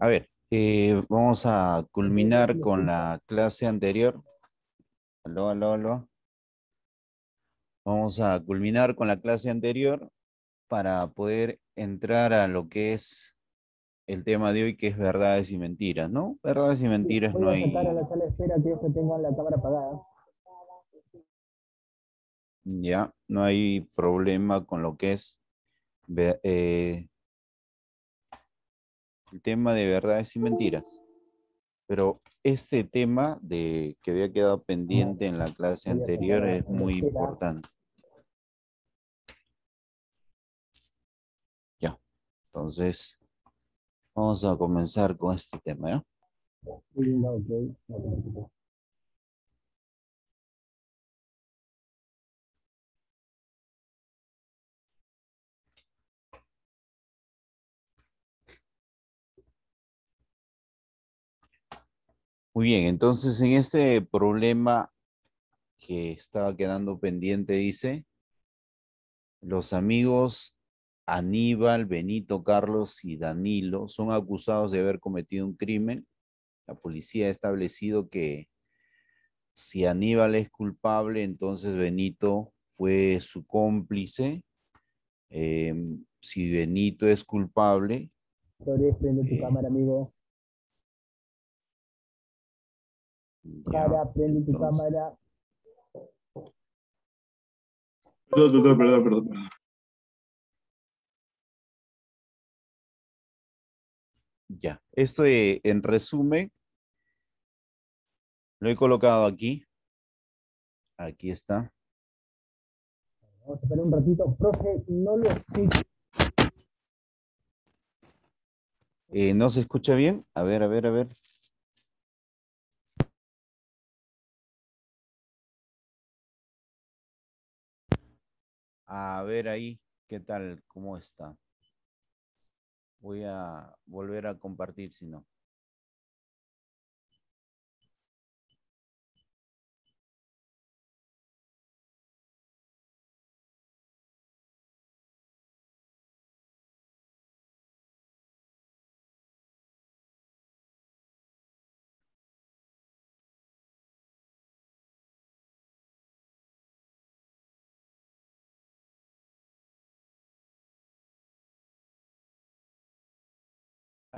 A ver, eh, vamos a culminar con la clase anterior. Vamos a culminar con la clase anterior para poder entrar a lo que es el tema de hoy, que es verdades y mentiras, ¿no? Verdades y mentiras no hay. A la sala espera, la cámara apagada. ¿ya? No hay problema con lo que es eh, el tema de verdades y mentiras. Pero este tema de, que había quedado pendiente en la clase anterior es muy importante. Ya, entonces vamos a comenzar con este tema. Muy bien, entonces en este problema que estaba quedando pendiente dice, los amigos Aníbal, Benito, Carlos y Danilo son acusados de haber cometido un crimen. La policía ha establecido que si Aníbal es culpable, entonces Benito fue su cómplice. Em, si Benito es culpable... tu eh, cámara, Cara, prende tu cámara. Perdón, perdón, perdón, perdón. Ya, esto en resumen, lo he colocado aquí. Aquí está. Vamos a esperar un ratito. Profe, no lo escucho. Eh, ¿No se escucha bien? A ver, a ver, a ver. a ver ahí qué tal, cómo está. Voy a volver a compartir si no.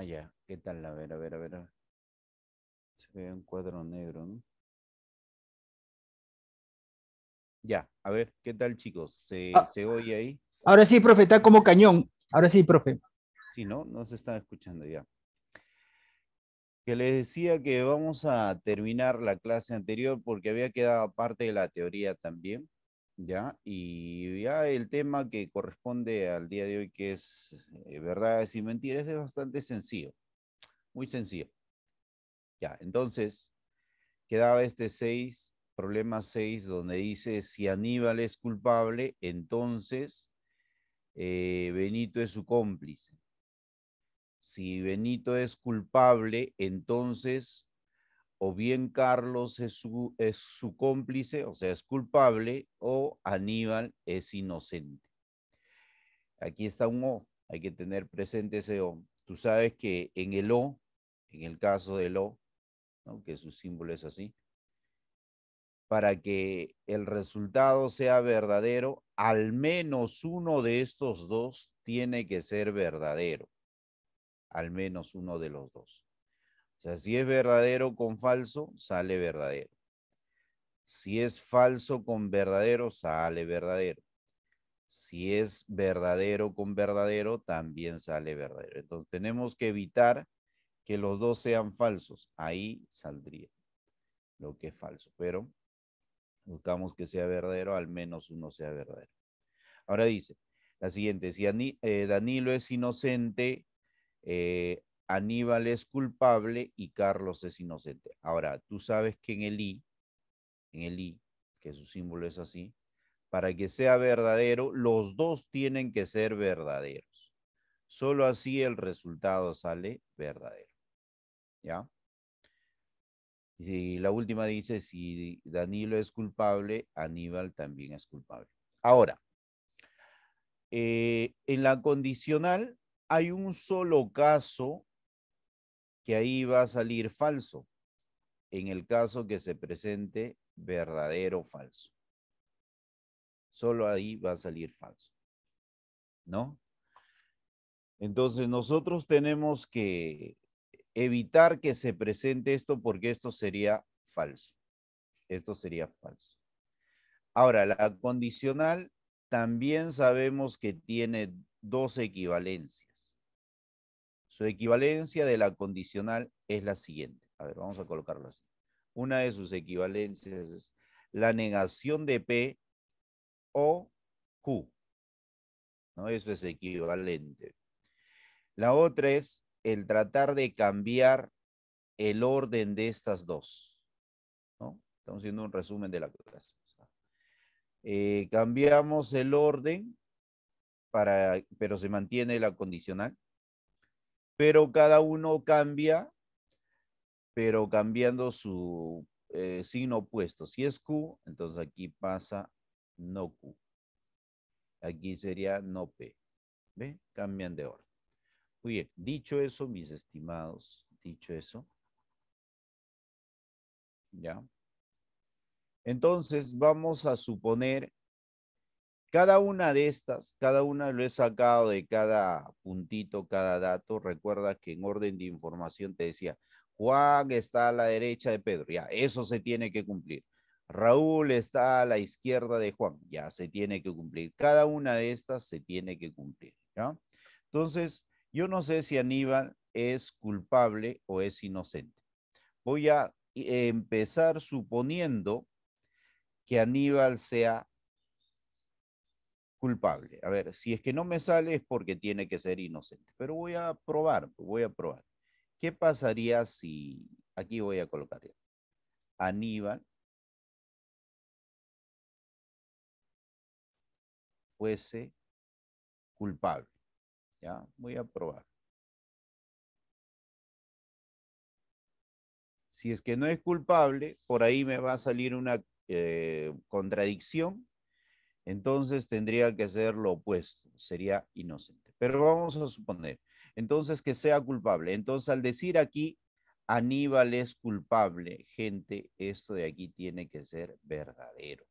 Ah, ya. ¿Qué tal? A ver, a ver, a ver. Se ve un cuadro negro, ¿no? Ya, a ver, ¿qué tal, chicos? ¿Se, ah. ¿se oye ahí? Ahora sí, profe, está como cañón. Ahora sí, profe. Sí, ¿no? No se está escuchando ya. Que les decía que vamos a terminar la clase anterior porque había quedado parte de la teoría también. ¿ya? Y ya el tema que corresponde al día de hoy, que es eh, verdades y mentiras, es bastante sencillo, muy sencillo. Ya, entonces, quedaba este 6, problema 6, donde dice, si Aníbal es culpable, entonces eh, Benito es su cómplice. Si Benito es culpable, entonces o bien Carlos es su, cómplice, o sea, es culpable, o Aníbal es inocente. Aquí está un O, hay que tener presente ese O. Tú sabes que en el O, en el caso del O, aunque que su símbolo es así, para que el resultado sea verdadero, al menos uno de estos dos tiene que ser verdadero. Al menos uno de los dos. O sea, si es verdadero con falso, sale verdadero. Si es falso con verdadero, sale verdadero. Si es verdadero con verdadero, también sale verdadero. Entonces tenemos que evitar que los dos sean falsos. Ahí saldría lo que es falso. Pero buscamos que sea verdadero, al menos uno sea verdadero. Ahora dice la siguiente, si eh, Danilo es inocente, eh, Aníbal es culpable y Carlos es inocente. Ahora, tú sabes que en el I, en el I, que su símbolo es así, para que sea verdadero, los dos tienen que ser verdaderos. Solo así el resultado sale verdadero. ¿Ya? Y la última dice, si Danilo es culpable, Aníbal también es culpable. Ahora, eh, en la condicional hay un solo caso ahí va a salir falso en el caso que se presente verdadero o falso. Solo ahí va a salir falso. ¿No? Entonces nosotros tenemos que evitar que se presente esto porque esto sería falso. Esto sería falso. Ahora, la condicional también sabemos que tiene dos equivalencias. Su equivalencia de la condicional es la siguiente. A ver, vamos a colocarlo así. Una de sus equivalencias es la negación de P o Q. ¿No? Eso es equivalente. La otra es el tratar de cambiar el orden de estas dos. Estamos haciendo un resumen de la clase. Eh, cambiamos el orden, para, pero se mantiene la condicional pero cada uno cambia, pero cambiando su eh, signo opuesto. Si es Q, entonces aquí pasa no Q. Aquí sería no P. ¿Ven? Cambian de orden. Muy bien, dicho eso, mis estimados, dicho eso, ¿ya? Entonces vamos a suponer cada una de estas, cada una lo he sacado de cada puntito, cada dato. Recuerda que en orden de información te decía, Juan está a la derecha de Pedro, ya, eso se tiene que cumplir. Raúl está a la izquierda de Juan, ya se tiene que cumplir. Cada una de estas se tiene que cumplir, ¿ya? Entonces, yo no sé si Aníbal es culpable o es inocente. Voy a eh, empezar suponiendo que Aníbal sea culpable. A ver, si es que no me sale es porque tiene que ser inocente, pero voy a probar, voy a probar. ¿Qué pasaría si, aquí voy a colocar Aníbal fuese culpable? Ya, voy a probar. Si es que no es culpable, por ahí me va a salir una eh, contradicción entonces tendría que ser lo opuesto, sería inocente. Pero vamos a suponer, entonces que sea culpable. Entonces al decir aquí, Aníbal es culpable, gente, esto de aquí tiene que ser verdadero.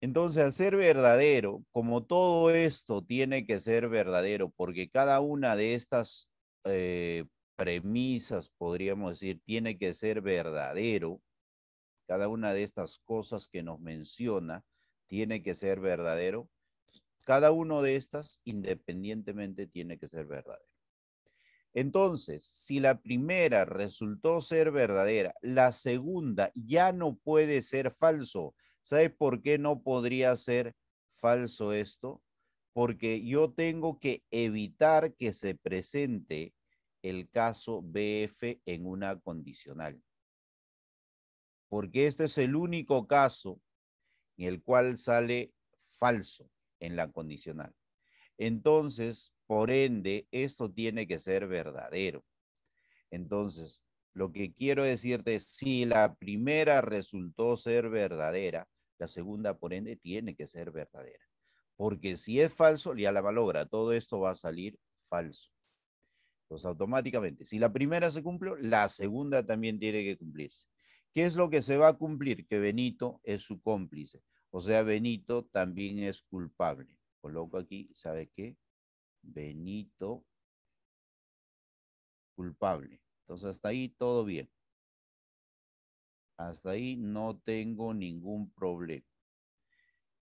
Entonces, al ser verdadero, como todo esto tiene que ser verdadero, porque cada una de estas eh, premisas, podríamos decir, tiene que ser verdadero, cada una de estas cosas que nos menciona tiene que ser verdadero. Cada uno de estas independientemente tiene que ser verdadero. Entonces, si la primera resultó ser verdadera, la segunda ya no puede ser falso. ¿Sabes por qué no podría ser falso esto? Porque yo tengo que evitar que se presente el caso BF en una condicional porque este es el único caso en el cual sale falso en la condicional. Entonces, por ende, esto tiene que ser verdadero. Entonces, lo que quiero decirte es, si la primera resultó ser verdadera, la segunda, por ende, tiene que ser verdadera. Porque si es falso, ya la malogra. Todo esto va a salir falso. Entonces, automáticamente, si la primera se cumplió, la segunda también tiene que cumplirse. ¿Qué es lo que se va a cumplir? Que Benito es su cómplice. O sea, Benito también es culpable. Coloco aquí, ¿sabe qué? Benito culpable. Entonces, hasta ahí todo bien. Hasta ahí no tengo ningún problema.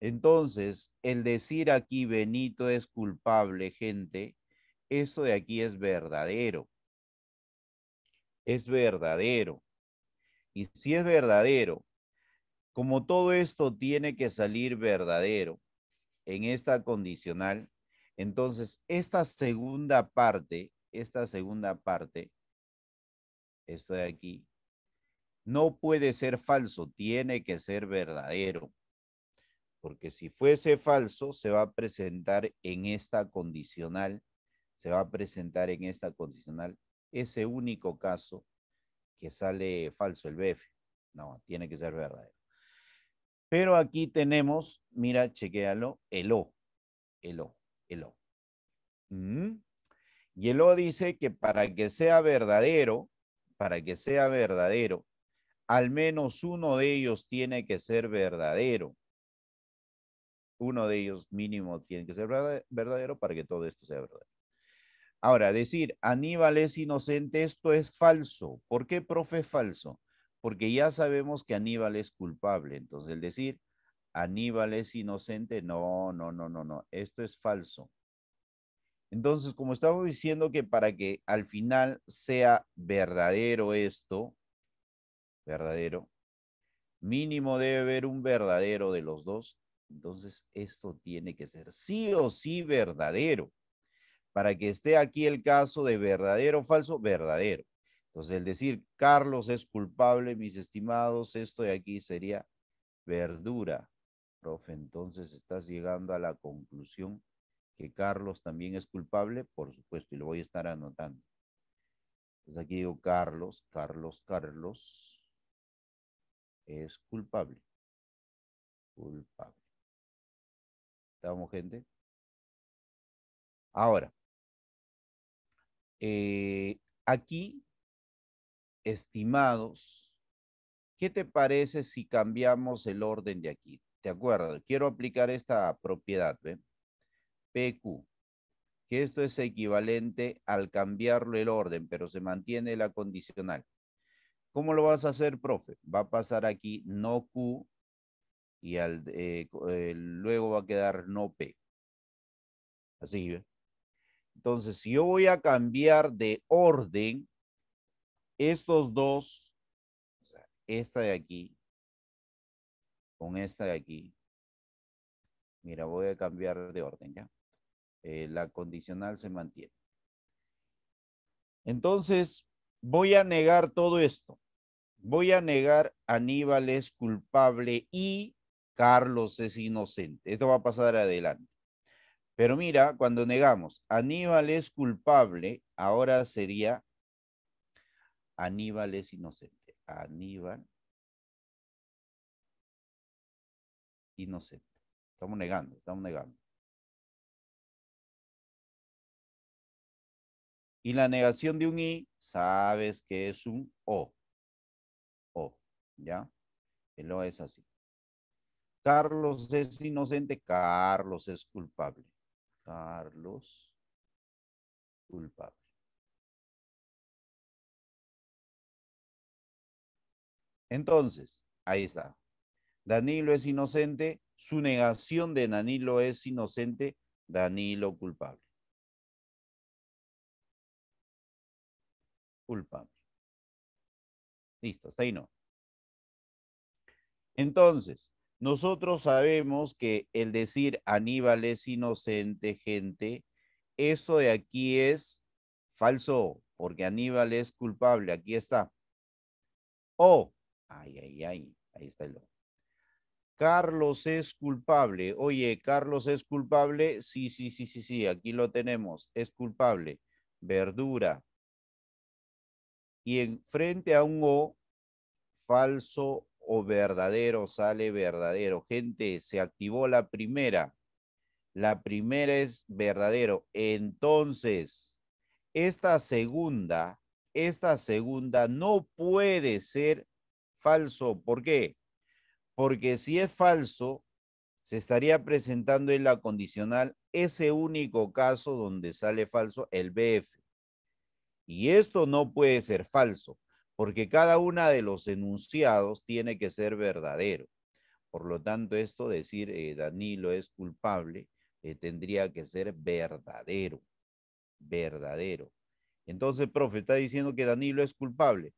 Entonces, el decir aquí Benito es culpable, gente, eso de aquí es verdadero. Es verdadero. Y si es verdadero, como todo esto tiene que salir verdadero en esta condicional, entonces esta segunda parte, esta segunda parte, esta de aquí, no puede ser falso, tiene que ser verdadero. Porque si fuese falso, se va a presentar en esta condicional, se va a presentar en esta condicional ese único caso que sale falso el BF. No, tiene que ser verdadero. Pero aquí tenemos, mira, chequéalo, el O, el O, el O. Mm. Y el O dice que para que sea verdadero, para que sea verdadero, al menos uno de ellos tiene que ser verdadero. Uno de ellos mínimo tiene que ser verdadero para que todo esto sea verdadero. Ahora, decir Aníbal es inocente, esto es falso. ¿Por qué, profe, es falso? Porque ya sabemos que Aníbal es culpable. Entonces, el decir Aníbal es inocente, no, no, no, no, no, esto es falso. Entonces, como estamos diciendo que para que al final sea verdadero esto, verdadero, mínimo debe haber un verdadero de los dos, entonces esto tiene que ser sí o sí verdadero. Para que esté aquí el caso de verdadero o falso, verdadero. Entonces, el decir Carlos es culpable, mis estimados, esto de aquí sería verdura. Profe, entonces estás llegando a la conclusión que Carlos también es culpable, por supuesto, y lo voy a estar anotando. Entonces aquí digo Carlos, Carlos, Carlos es culpable. Culpable. ¿Estamos, gente? Ahora, eh, aquí, estimados, ¿qué te parece si cambiamos el orden de aquí? ¿Te acuerdas? Quiero aplicar esta propiedad, ¿ve? PQ, que esto es equivalente al cambiarlo el orden, pero se mantiene la condicional. ¿Cómo lo vas a hacer, profe? Va a pasar aquí no Q y eh, eh, luego va a quedar no P. Así, ¿ve? Entonces, si yo voy a cambiar de orden, estos dos, esta de aquí, con esta de aquí, mira, voy a cambiar de orden ya. Eh, la condicional se mantiene. Entonces, voy a negar todo esto. Voy a negar Aníbal es culpable y Carlos es inocente. Esto va a pasar adelante. Pero mira, cuando negamos, Aníbal es culpable, ahora sería Aníbal es inocente. Aníbal inocente. Estamos negando, estamos negando. Y la negación de un i, sabes que es un o. O, ¿ya? El o es así. Carlos es inocente, Carlos es culpable. Carlos culpable. Entonces, ahí está. Danilo es inocente, su negación de Danilo es inocente, Danilo culpable. Culpable. Listo, hasta ahí no. Entonces, nosotros sabemos que el decir Aníbal es inocente, gente, eso de aquí es falso, porque Aníbal es culpable, aquí está. O. ay, ay, ay, ahí está el... O. Carlos es culpable. Oye, Carlos es culpable. Sí, sí, sí, sí, sí, aquí lo tenemos. Es culpable. Verdura. Y en frente a un O, falso o verdadero sale verdadero. Gente, se activó la primera. La primera es verdadero. Entonces, esta segunda, esta segunda no puede ser falso. ¿Por qué? Porque si es falso, se estaría presentando en la condicional ese único caso donde sale falso el BF. Y esto no puede ser falso porque cada uno de los enunciados tiene que ser verdadero. Por lo tanto, esto decir eh, Danilo es culpable eh, tendría que ser verdadero, verdadero. Entonces, profe, está diciendo que Danilo es culpable.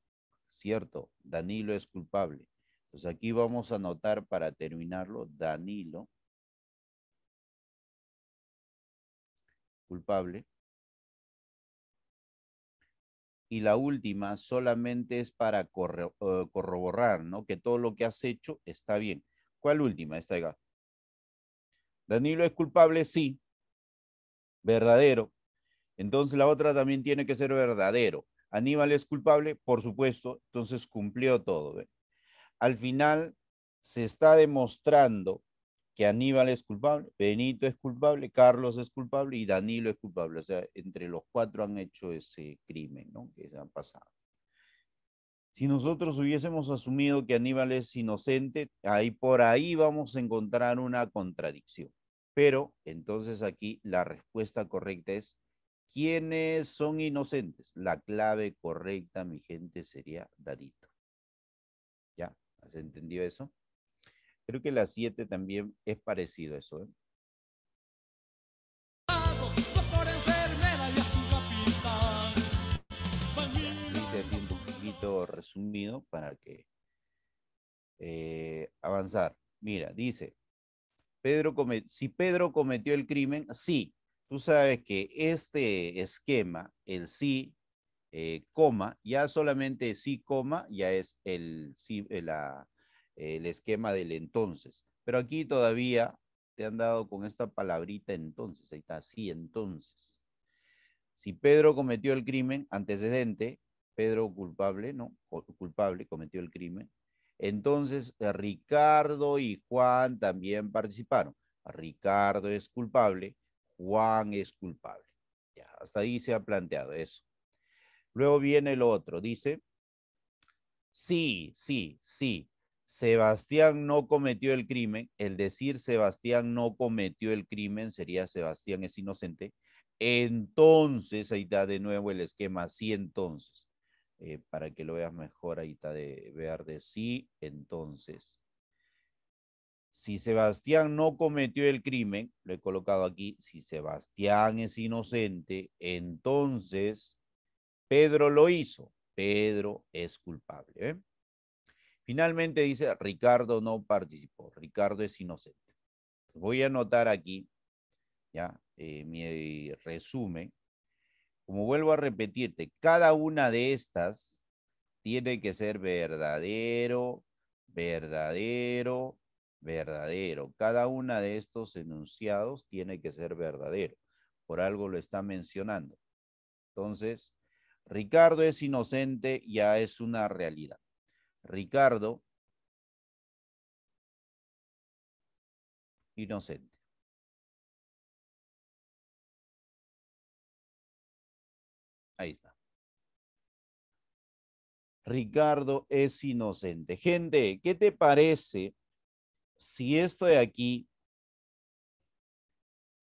Cierto, Danilo es culpable. Entonces aquí vamos a anotar para terminarlo, Danilo, culpable y la última solamente es para eh, corroborar, ¿no? Que todo lo que has hecho está bien. ¿Cuál última? Esta acá. Danilo es culpable, sí. Verdadero. Entonces la otra también tiene que ser verdadero. Aníbal es culpable, por supuesto. Entonces cumplió todo. Al final se está demostrando que Aníbal es culpable, Benito es culpable, Carlos es culpable y Danilo es culpable. O sea, entre los cuatro han hecho ese crimen, ¿no? Que han pasado. Si nosotros hubiésemos asumido que Aníbal es inocente, ahí por ahí vamos a encontrar una contradicción. Pero entonces aquí la respuesta correcta es, ¿quiénes son inocentes? La clave correcta, mi gente, sería Dadito. ¿Ya? ¿Has entendido eso? Creo que la 7 también es parecido a eso. ¿eh? Dice un poquito resumido para que eh, avanzar. Mira, dice, Pedro si Pedro cometió el crimen, sí. Tú sabes que este esquema, el sí, eh, coma, ya solamente sí, coma, ya es el, sí, eh, la, el esquema del entonces. Pero aquí todavía te han dado con esta palabrita entonces, ahí está, sí, entonces. Si Pedro cometió el crimen, antecedente, Pedro culpable, ¿no? culpable, cometió el crimen. Entonces, eh, Ricardo y Juan también participaron. Ricardo es culpable, Juan es culpable. Ya, hasta ahí se ha planteado eso. Luego viene lo otro, dice, sí, sí, sí, Sebastián no cometió el crimen, el decir Sebastián no cometió el crimen sería Sebastián es inocente, entonces ahí está de nuevo el esquema sí entonces. Eh, para que lo veas mejor, ahí está de de sí entonces. Si Sebastián no cometió el crimen, lo he colocado aquí, si Sebastián es inocente, entonces Pedro lo hizo. Pedro es culpable. ¿eh? Finalmente dice, Ricardo no participó, Ricardo es inocente. Voy a anotar aquí, ya, eh, mi resumen. Como vuelvo a repetirte, cada una de estas tiene que ser verdadero, verdadero, verdadero. Cada una de estos enunciados tiene que ser verdadero. Por algo lo está mencionando. Entonces, Ricardo es inocente, ya es una realidad. Ricardo, inocente. Ahí está. Ricardo es inocente. Gente, ¿qué te parece si esto de aquí,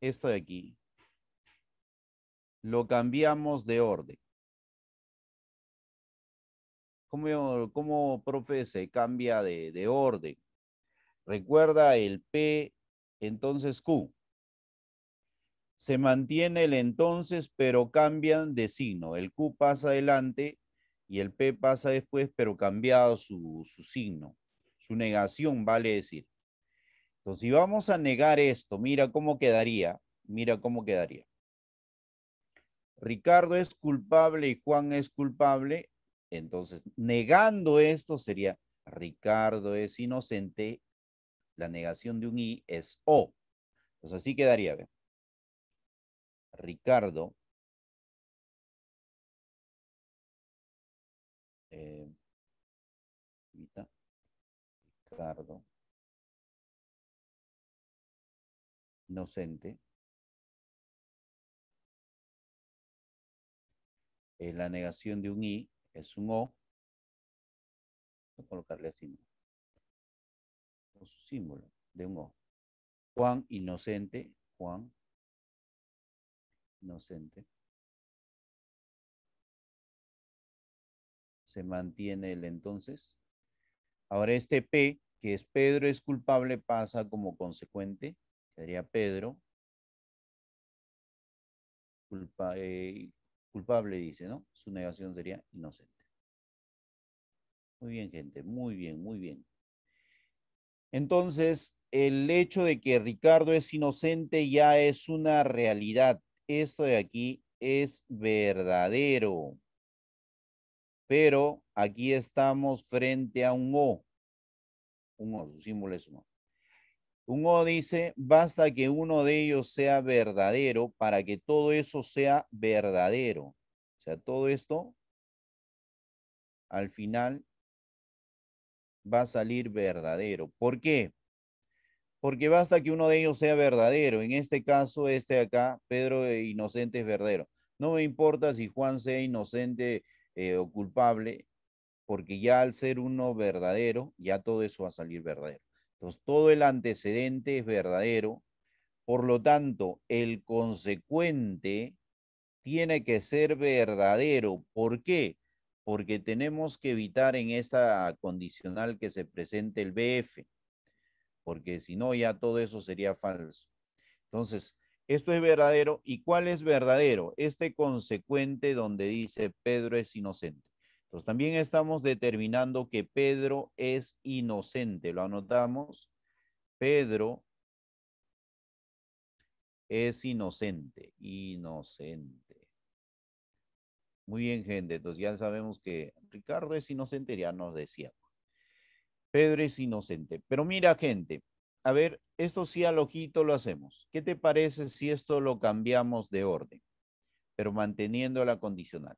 esto de aquí, lo cambiamos de orden? cómo, profe, se cambia de, orden? Recuerda el P, entonces Q. Se mantiene el entonces, pero cambian de signo. El Q pasa adelante y el P pasa después, pero cambiado su, su signo. Su negación, vale decir. Entonces, si vamos a negar esto, mira cómo quedaría. Mira cómo quedaría. Ricardo es culpable y Juan es culpable. Entonces, negando esto sería Ricardo es inocente, la negación de un i es o. Entonces así quedaría, Ricardo eh, Ricardo inocente la negación de un i es un O. Voy a colocarle así. su símbolo de un O. Juan Inocente. Juan Inocente. Se mantiene el entonces. Ahora este P, que es Pedro es culpable, pasa como consecuente. Sería Pedro. Culpa, eh, culpable, dice, ¿no? Su negación sería inocente. Muy bien, gente, muy bien, muy bien. Entonces, el hecho de que Ricardo es inocente ya es una realidad. Esto de aquí es verdadero. Pero aquí estamos frente a un O. Un O, su símbolo es un O. Un O dice, basta que uno de ellos sea verdadero para que todo eso sea verdadero. O sea, todo esto al final va a salir verdadero. ¿Por qué? Porque basta que uno de ellos sea verdadero. En este caso, este acá, Pedro e Inocente es verdadero. No me importa si Juan sea inocente eh, o culpable, porque ya al ser uno verdadero, ya todo eso va a salir verdadero. Entonces, todo el antecedente es verdadero. Por lo tanto, el consecuente tiene que ser verdadero. ¿Por qué? Porque tenemos que evitar en esta condicional que se presente el BF, porque si no ya todo eso sería falso. Entonces, esto es verdadero. ¿Y cuál es verdadero? Este consecuente donde dice Pedro es inocente. Entonces también estamos determinando que Pedro es inocente. Lo anotamos. Pedro es inocente, inocente. Muy bien, gente. Entonces ya sabemos que Ricardo es inocente, ya nos decía. Pedro es inocente. Pero mira, gente, a ver, esto sí al ojito lo hacemos. ¿Qué te parece si esto lo cambiamos de orden? Pero manteniendo la condicional.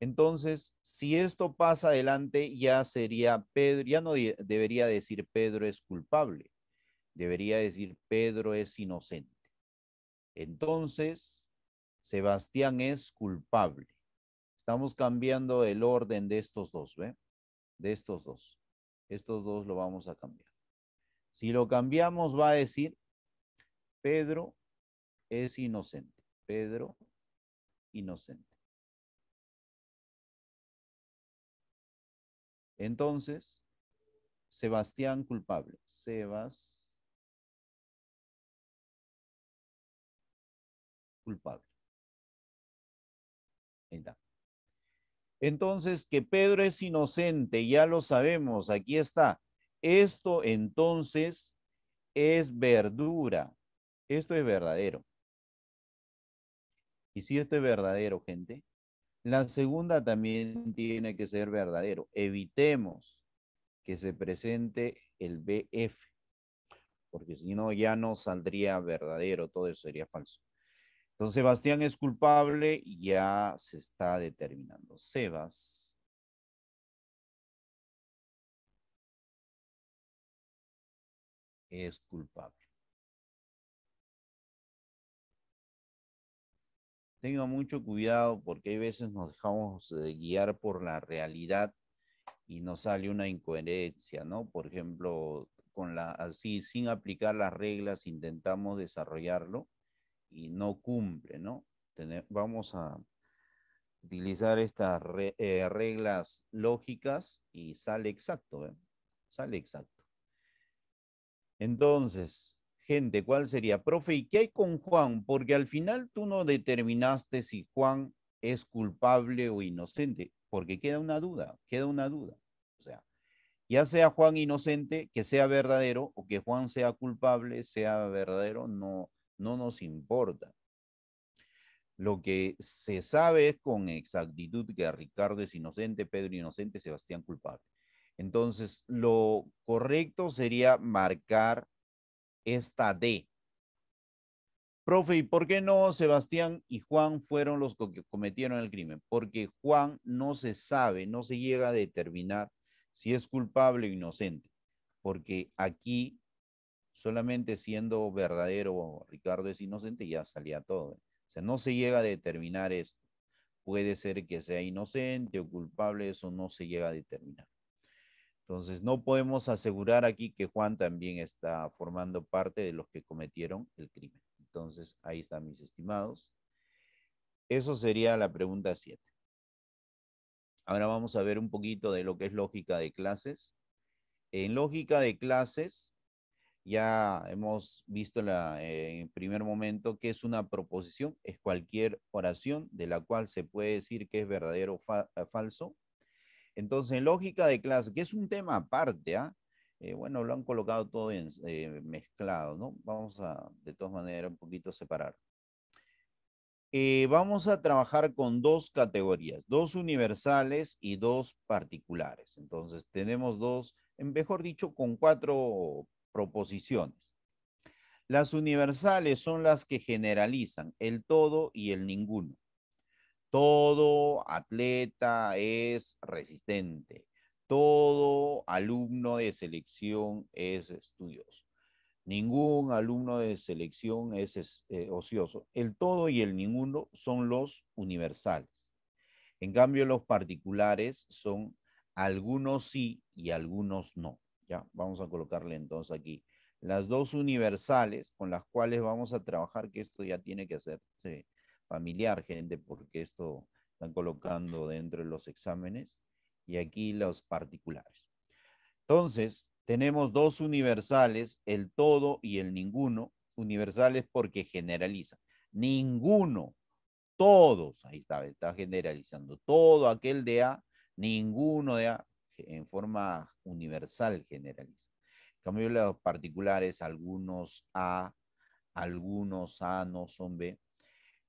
Entonces, si esto pasa adelante, ya sería Pedro, ya no debería decir Pedro es culpable, debería decir Pedro es inocente. Entonces, Sebastián es culpable. Estamos cambiando el orden de estos dos, ¿ve? De estos dos. Estos dos lo vamos a cambiar. Si lo cambiamos, va a decir, Pedro es inocente. Pedro, inocente. Entonces, Sebastián culpable. Sebas culpable. Ahí está. Entonces, que Pedro es inocente, ya lo sabemos, aquí está. Esto entonces es verdura. Esto es verdadero. Y si esto es verdadero, gente, la segunda también tiene que ser verdadero. Evitemos que se presente el BF, porque si no ya no saldría verdadero, todo eso sería falso. Entonces Sebastián es culpable, ya se está determinando. Sebas. Es culpable. tenga mucho cuidado porque hay veces nos dejamos eh, guiar por la realidad y nos sale una incoherencia, ¿no? Por ejemplo, con la, así, sin aplicar las reglas, intentamos desarrollarlo y no cumple, ¿no? vamos a utilizar estas eh, reglas lógicas y sale exacto, ¿eh? Sale exacto. Entonces, gente, ¿cuál sería? Profe, ¿y qué hay con Juan? Porque al final tú no determinaste si Juan es culpable o inocente, porque queda una duda, queda una duda. O sea, ya sea Juan inocente, que sea verdadero, o que Juan sea culpable, sea verdadero, no, no nos importa. Lo que se sabe es con exactitud que Ricardo es inocente, Pedro inocente, Sebastián culpable. Entonces, lo correcto sería marcar esta D. Profe, ¿y por qué no Sebastián y Juan fueron los que cometieron el crimen? Porque Juan no se sabe, no se llega a determinar si es culpable o inocente. Porque aquí, solamente siendo verdadero Ricardo es inocente, ya salía todo. ¿eh? O sea, no se llega a determinar esto. Puede ser que sea inocente o culpable, eso no se llega a determinar. Entonces, no podemos asegurar aquí que Juan también está formando parte de los que cometieron el crimen. Entonces, ahí están mis estimados. Eso sería la pregunta 7. Ahora vamos a ver un poquito de lo que es lógica de clases. En lógica de clases, ya hemos visto en eh, primer momento que es una proposición, es cualquier oración de la cual se puede decir que es verdadero o falso entonces, en lógica de clase, que es un tema aparte, ¿ah? eh, bueno, lo han colocado todo eh, mezclado, ¿no? Vamos a, de todas maneras, un poquito separar. Eh, vamos a trabajar con dos categorías, dos universales y dos particulares. Entonces, tenemos dos, mejor dicho, con cuatro proposiciones. Las universales son las que generalizan el todo y el ninguno. Todo atleta es resistente. Todo alumno de selección es estudioso. Ningún alumno de selección es, eh, ocioso. El todo y el ninguno son los universales. En cambio, los particulares son algunos sí y algunos no. Ya, vamos a colocarle entonces aquí las dos universales con las cuales vamos a trabajar, que esto ya tiene que hacerse familiar, gente, porque esto están colocando dentro de los exámenes, y aquí los particulares. Entonces, tenemos dos universales, el todo y el ninguno, universales porque generalizan. Ninguno, todos, ahí está, está generalizando, todo aquel de A, ninguno de A, en forma universal generaliza. los particulares, algunos A, algunos A no son B,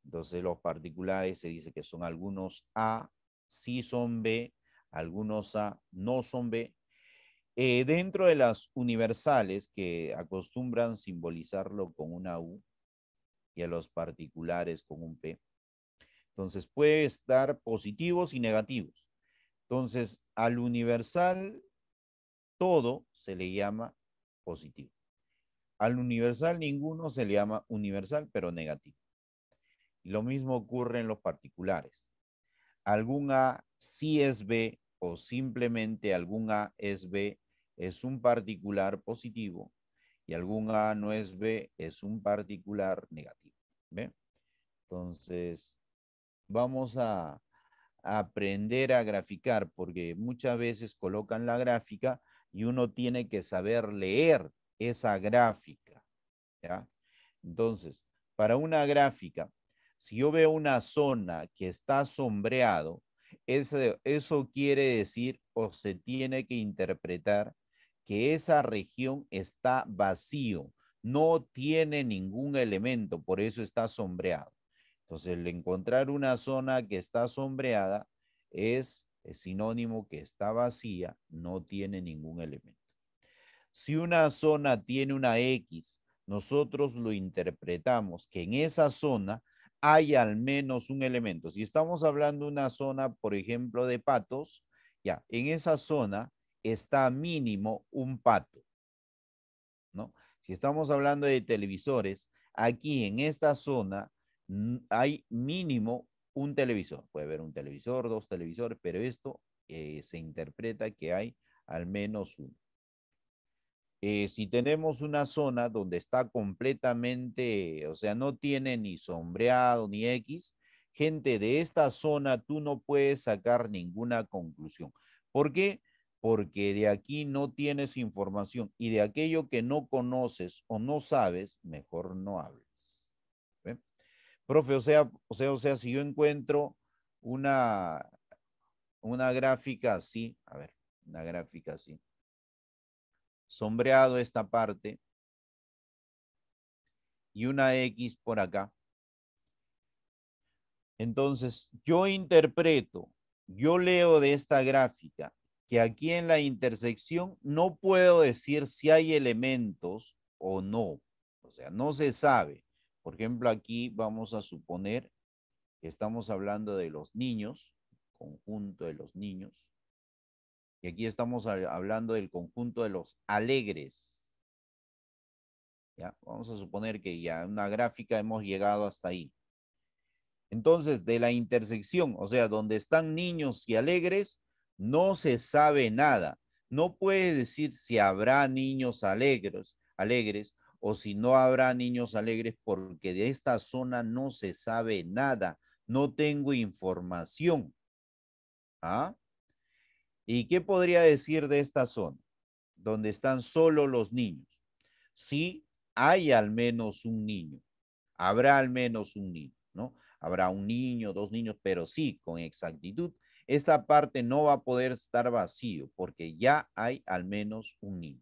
entonces los particulares se dice que son algunos A, sí son B, algunos A no son B. Eh, dentro de las universales que acostumbran simbolizarlo con una U y a los particulares con un P. Entonces puede estar positivos y negativos. Entonces al universal todo se le llama positivo. Al universal ninguno se le llama universal, pero negativo. Lo mismo ocurre en los particulares. Algún A sí es B o simplemente algún A es B es un particular positivo y algún A no es B es un particular negativo. Entonces, vamos a, aprender a graficar porque muchas veces colocan la gráfica y uno tiene que saber leer esa gráfica. ¿ya? Entonces, para una gráfica, si yo veo una zona que está sombreado, eso, quiere decir o se tiene que interpretar que esa región está vacío, no tiene ningún elemento, por eso está sombreado. Entonces, el encontrar una zona que está sombreada es sinónimo que está vacía, no tiene ningún elemento. Si una zona tiene una X, nosotros lo interpretamos que en esa zona hay al menos un elemento. Si estamos hablando de una zona, por ejemplo, de patos, ya, en esa zona está mínimo un pato, ¿no? Si estamos hablando de televisores, aquí en esta zona mm, hay mínimo un televisor. Puede haber un televisor, dos televisores, pero esto eh, se interpreta que hay al menos un eh, si tenemos una zona donde está completamente, o sea, no tiene ni sombreado ni X, gente de esta zona tú no puedes sacar ninguna conclusión. ¿Por qué? Porque de aquí no tienes información y de aquello que no conoces o no sabes, mejor no hables. Profe, o sea, o sea, o sea, si yo encuentro una, una gráfica así, a ver, una gráfica así sombreado esta parte y una X por acá. Entonces, yo interpreto, yo leo de esta gráfica que aquí en la intersección no puedo decir si hay elementos o no. O sea, no se sabe. Por ejemplo, aquí vamos a suponer que estamos hablando de los niños, conjunto de los niños. Y aquí estamos hablando del conjunto de los alegres. ¿Ya? Vamos a suponer que ya en una gráfica hemos llegado hasta ahí. Entonces, de la intersección, o sea, donde están niños y alegres, no se sabe nada. No puede decir si habrá niños alegres, alegres o si no habrá niños alegres porque de esta zona no se sabe nada. No tengo información. ¿Ah? ¿Y qué podría decir de esta zona, donde están solo los niños? Si hay al menos un niño, habrá al menos un niño, ¿no? Habrá un niño, dos niños, pero sí, con exactitud, esta parte no va a poder estar vacío porque ya hay al menos un niño.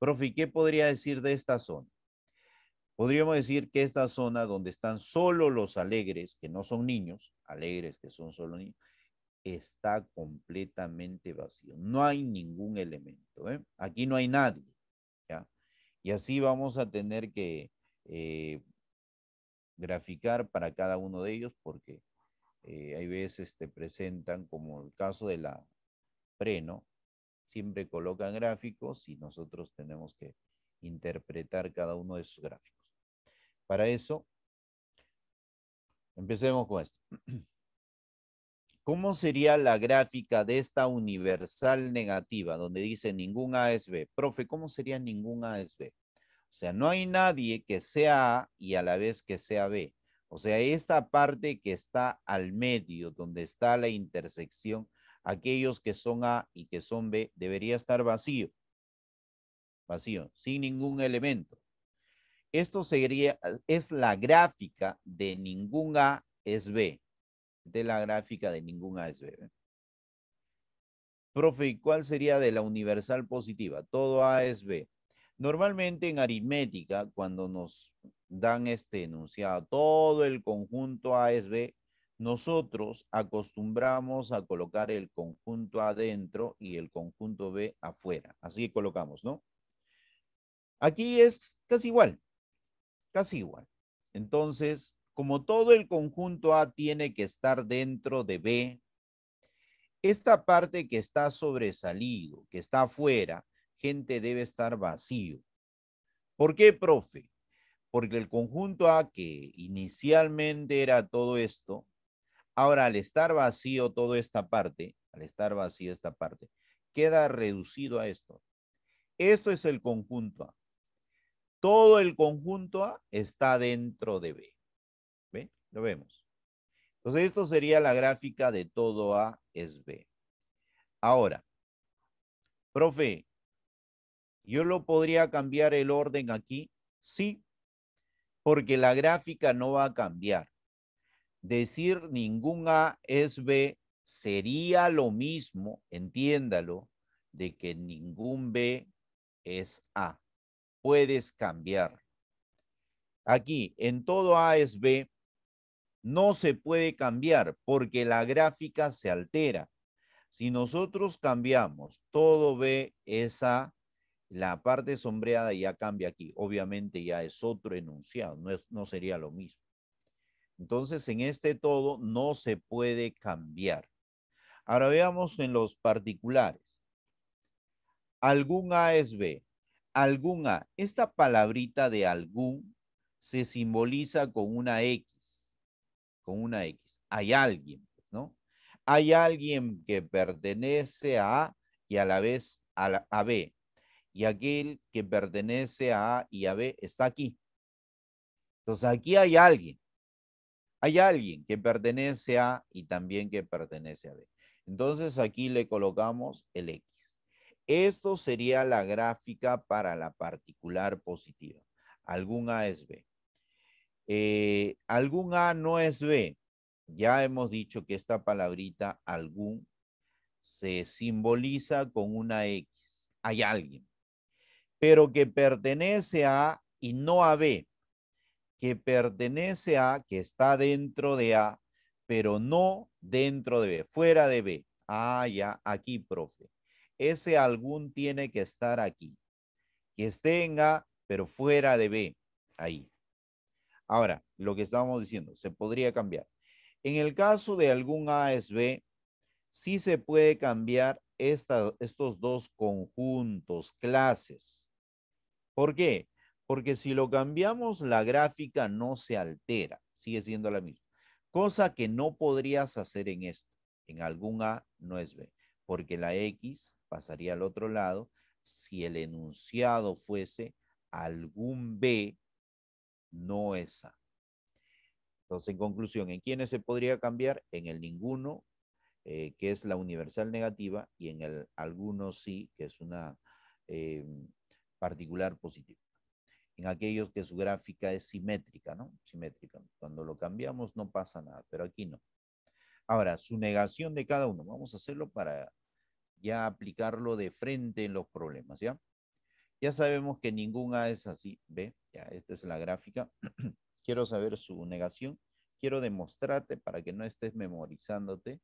Profe, ¿qué podría decir de esta zona? Podríamos decir que esta zona donde están solo los alegres, que no son niños, alegres que son solo niños, está completamente vacío. No hay ningún elemento. ¿eh? Aquí no hay nadie. Y así vamos a tener que eh, graficar para cada uno de ellos porque eh, hay veces te presentan como el caso de la preno. Siempre colocan gráficos y nosotros tenemos que interpretar cada uno de esos gráficos. Para eso, empecemos con esto. ¿Cómo sería la gráfica de esta universal negativa donde dice ningún A es B? Profe, ¿cómo sería ningún A es B? O sea, no hay nadie que sea A y a la vez que sea B. O sea, esta parte que está al medio, donde está la intersección, aquellos que son A y que son B, debería estar vacío. Vacío, sin ningún elemento. Esto sería, es la gráfica de ningún A es B de la gráfica de ningún asb Profe, ¿y cuál sería de la universal positiva? Todo A Normalmente en aritmética, cuando nos dan este enunciado, todo el conjunto A B, nosotros acostumbramos a colocar el conjunto A adentro y el conjunto B afuera. Así colocamos, ¿no? Aquí es casi igual, casi igual. Entonces, como todo el conjunto A tiene que estar dentro de B, esta parte que está sobresalido, que está afuera, gente debe estar vacío. ¿Por qué, profe? Porque el conjunto A que inicialmente era todo esto, ahora al estar vacío toda esta parte, al estar vacío esta parte, queda reducido a esto. Esto es el conjunto A. Todo el conjunto A está dentro de B. Lo vemos. Entonces, esto sería la gráfica de todo A es B. Ahora, profe, ¿yo lo podría cambiar el orden aquí? Sí, porque la gráfica no va a cambiar. Decir ningún A es B sería lo mismo, entiéndalo, de que ningún B es A. Puedes cambiar. Aquí, en todo A es B, no se puede cambiar porque la gráfica se altera. Si nosotros cambiamos, todo ve esa, la parte sombreada ya cambia aquí. Obviamente ya es otro enunciado, no, no sería lo mismo. Entonces, en este todo no se puede cambiar. Ahora veamos en los particulares. Algún A es B. Algún A. Esta palabrita de algún se simboliza con una X con una X. Hay alguien, pues, ¿no? Hay alguien que pertenece a A y a la vez a, B. Y aquel que pertenece a A y a B está aquí. Entonces aquí hay alguien. Hay alguien que pertenece a A y también que pertenece a B. Entonces aquí le colocamos el X. Esto sería la gráfica para la particular positiva. Algún A es B. Eh, algún A no es B. Ya hemos dicho que esta palabrita algún se simboliza con una X. Hay alguien. Pero que pertenece a y no a B. Que pertenece a, que está dentro de A, pero no dentro de B, fuera de B. Ah, ya, aquí, profe. Ese algún tiene que estar aquí. Que esté en A, pero fuera de B. Ahí. Ahora, lo que estábamos diciendo, se podría cambiar. En el caso de algún A es B, sí se puede cambiar estos dos conjuntos, clases. ¿Por qué? Porque si lo cambiamos, la gráfica no se altera, sigue siendo la misma. Cosa que no podrías hacer en esto. En algún A no es B, porque la X pasaría al otro lado si el enunciado fuese algún B no esa. Entonces, en conclusión, ¿en quiénes se podría cambiar? En el ninguno, eh, que es la universal negativa, y en el alguno sí, que es una eh, particular positiva. En aquellos que su gráfica es simétrica, ¿no? Simétrica. Cuando lo cambiamos no pasa nada, pero aquí no. Ahora, su negación de cada uno. Vamos a hacerlo para ya aplicarlo de frente en los problemas, ¿ya? Ya sabemos que ningún A es así. ¿Ve? Ya, esta es la gráfica. Quiero saber su negación. Quiero demostrarte para que no estés memorizándote.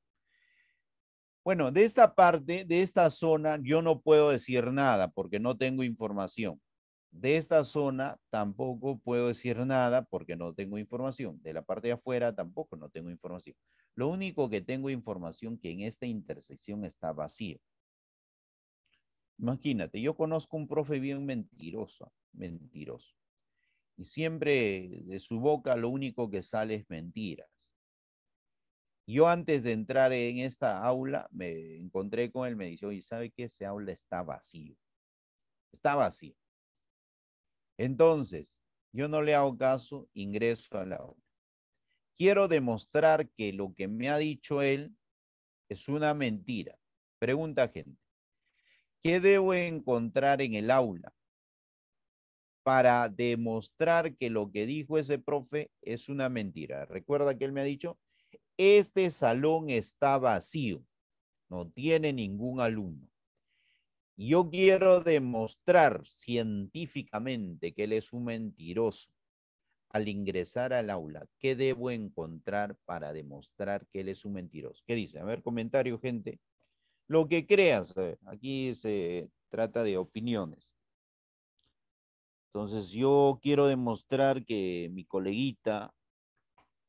Bueno, de esta parte, de esta zona, yo no puedo decir nada porque no tengo información. De esta zona tampoco puedo decir nada porque no tengo información. De la parte de afuera tampoco no tengo información. Lo único que tengo información que en esta intersección está vacío. Imagínate, yo conozco un profe bien mentiroso, mentiroso. Y siempre de su boca lo único que sale es mentiras. Yo antes de entrar en esta aula me encontré con él, me dijo, y sabe qué? ese aula está vacío. Está vacío. Entonces, yo no le hago caso, ingreso a la aula. Quiero demostrar que lo que me ha dicho él es una mentira. Pregunta gente. ¿Qué debo encontrar en el aula para demostrar que lo que dijo ese profe es una mentira? Recuerda que él me ha dicho, este salón está vacío, no tiene ningún alumno. Yo quiero demostrar científicamente que él es un mentiroso. Al ingresar al aula, ¿qué debo encontrar para demostrar que él es un mentiroso? ¿Qué dice? A ver, comentario, gente lo que creas. Eh, aquí se trata de opiniones. Entonces yo quiero demostrar que mi coleguita,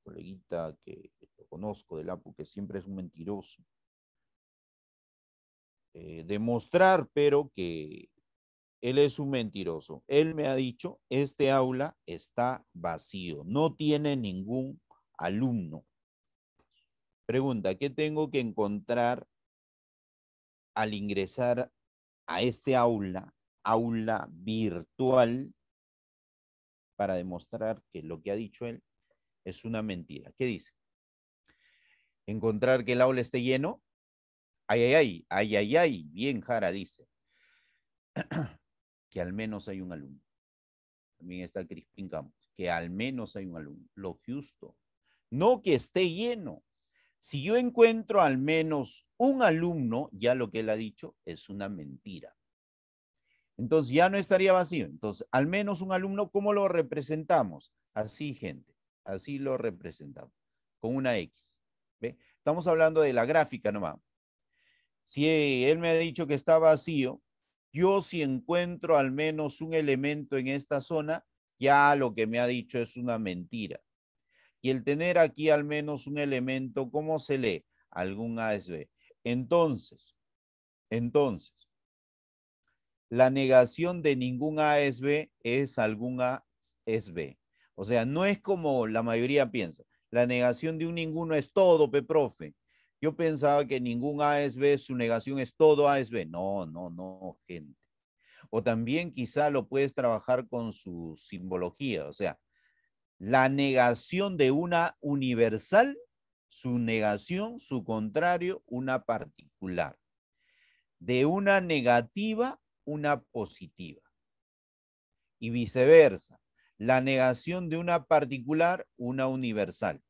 coleguita que, conozco del APU, que siempre es un mentiroso, eh, demostrar pero que él es un mentiroso. Él me ha dicho, este aula está vacío, no tiene ningún alumno. Pregunta, ¿qué tengo que encontrar al ingresar a este aula, aula virtual, para demostrar que lo que ha dicho él es una mentira. ¿Qué dice? Encontrar que el aula esté lleno. Ay, ay, ay, ay, ay, ay. Bien, Jara dice que al menos hay un alumno. También está Crispin Campos, que al menos hay un alumno. Lo justo. No que esté lleno, si yo encuentro al menos un alumno, ya lo que él ha dicho es una mentira. Entonces ya no estaría vacío. Entonces, al menos un alumno, ¿cómo lo representamos? Así, gente, así lo representamos, con una X. Estamos hablando de la gráfica nomás. Si él me ha dicho que está vacío, yo si encuentro al menos un elemento en esta zona, ya lo que me ha dicho es una mentira. Y el tener aquí al menos un elemento, ¿cómo se lee? Algún A es B. Entonces, entonces, la negación de ningún A es B es algún A es B. O sea, no es como la mayoría piensa. La negación de un ninguno es todo, pe profe. Yo pensaba que ningún A es B, su negación es todo A es B. No, no, no, gente. O también quizá lo puedes trabajar con su simbología. O sea, la negación de una universal, su negación, su contrario, una particular. De una negativa, una positiva. Y viceversa, la negación de una particular, una universal.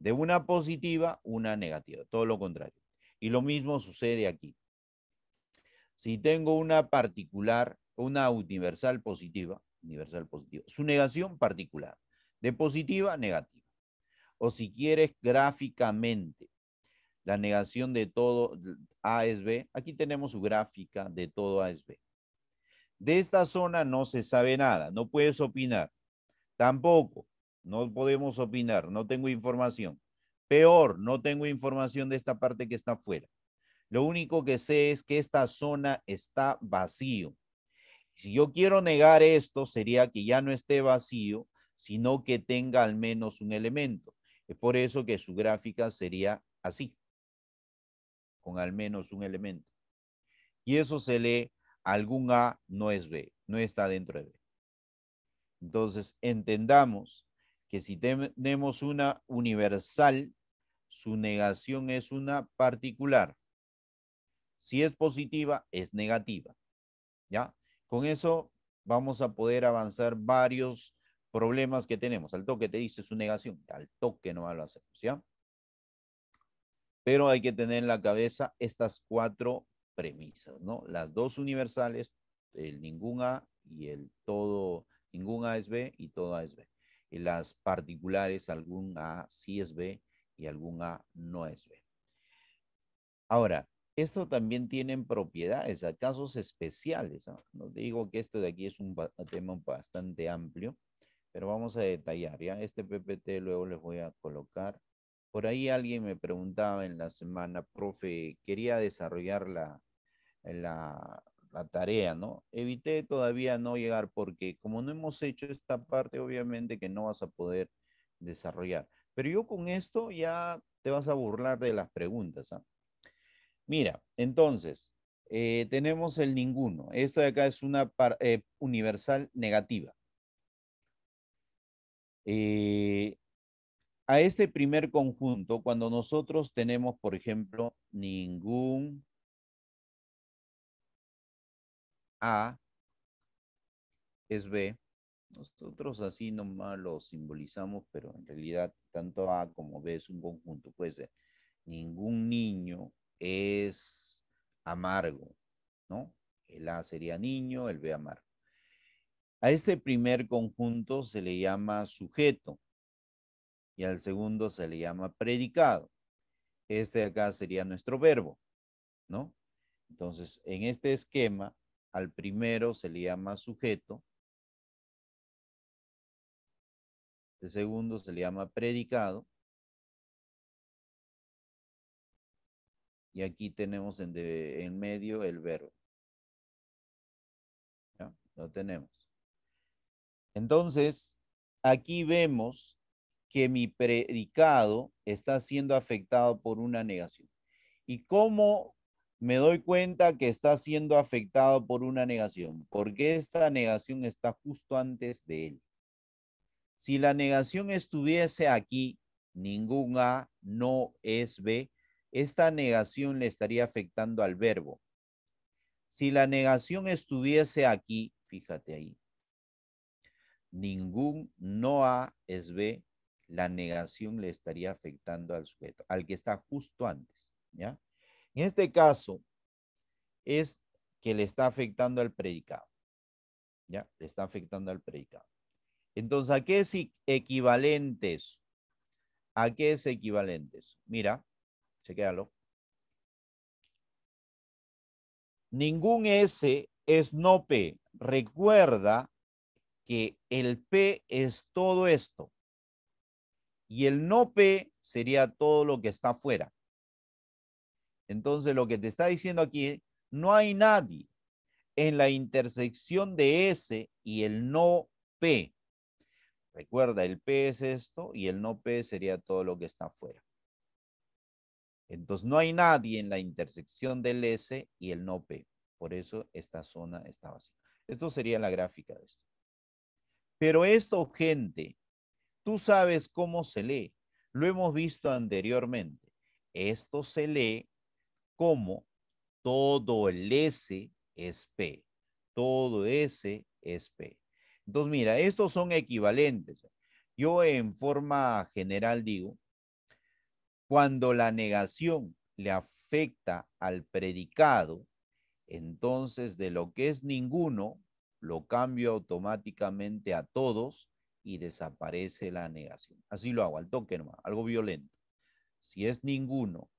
De una positiva, una negativa. Todo lo contrario. Y lo mismo sucede aquí. Si tengo una particular, una universal positiva, universal positiva, su negación particular de positiva a negativa. O si quieres gráficamente, la negación de todo A es B. Aquí tenemos su gráfica de todo A es B. De esta zona no se sabe nada, no puedes opinar. Tampoco, no podemos opinar, no tengo información. Peor, no tengo información de esta parte que está afuera. Lo único que sé es que esta zona está vacío. Si yo quiero negar esto, sería que ya no esté vacío, sino que tenga al menos un elemento. Es por eso que su gráfica sería así, con al menos un elemento. Y eso se lee, algún A no es B, no está dentro de B. Entonces, entendamos que si tenemos una universal, su negación es una particular. Si es positiva, es negativa. ¿Ya? Con eso vamos a poder avanzar varios problemas que tenemos. Al toque te dice su negación, al toque no lo hacemos, ¿ya? Pero hay que tener en la cabeza estas cuatro premisas, ¿no? Las dos universales, el ningún A y el todo, ningún A es B y todo A es B. Y las particulares, algún A sí es B y algún A no es B. Ahora, esto también tienen propiedades, a casos especiales. ¿no? Digo que esto de aquí es un tema bastante amplio pero vamos a detallar, ¿ya? Este PPT luego les voy a colocar. Por ahí alguien me preguntaba en la semana, profe, quería desarrollar la, la, tarea, ¿no? Evité todavía no llegar porque como no hemos hecho esta parte, obviamente que no vas a poder desarrollar. Pero yo con esto ya te vas a burlar de las preguntas. ¿ah? Mira, entonces, eh, tenemos el ninguno. Esto de acá es una eh, universal negativa. Eh, a este primer conjunto, cuando nosotros tenemos, por ejemplo, ningún A es B, nosotros así nomás lo simbolizamos, pero en realidad tanto A como B es un conjunto. Puede ser, ningún niño es amargo, ¿no? El A sería niño, el B amargo. A este primer conjunto se le llama sujeto y al segundo se le llama predicado. Este acá sería nuestro verbo, ¿no? Entonces, en este esquema, al primero se le llama sujeto, el segundo se le llama predicado, y aquí tenemos en, en medio el verbo. ¿Ya? Lo tenemos. Entonces, aquí vemos que mi predicado está siendo afectado por una negación. ¿Y cómo me doy cuenta que está siendo afectado por una negación? Porque esta negación está justo antes de él. Si la negación estuviese aquí, ningún A no es B, esta negación le estaría afectando al verbo. Si la negación estuviese aquí, fíjate ahí, ningún no A es B, la negación le estaría afectando al sujeto, al que está justo antes. ¿ya? En este caso, es que le está afectando al predicado. ¿Ya? Le está afectando al predicado. Entonces, ¿a qué es equivalentes? ¿A qué es equivalentes? Mira, chequéalo. Ningún S es no P. Recuerda que el P es todo esto y el no P sería todo lo que está afuera. Entonces lo que te está diciendo aquí, no hay nadie en la intersección de S y el no P. Recuerda, el P es esto y el no P sería todo lo que está afuera. Entonces no hay nadie en la intersección del S y el no P. Por eso esta zona está vacía. Esto sería la gráfica de esto. Pero esto, gente, tú sabes cómo se lee. Lo hemos visto anteriormente. Esto se lee como todo el S es P. Todo S es P. Entonces, mira, estos son equivalentes. Yo en forma general digo, cuando la negación le afecta al predicado, entonces de lo que es ninguno lo cambio automáticamente a todos y desaparece la negación. Así lo hago, al toque nomás, algo violento. Si es ninguno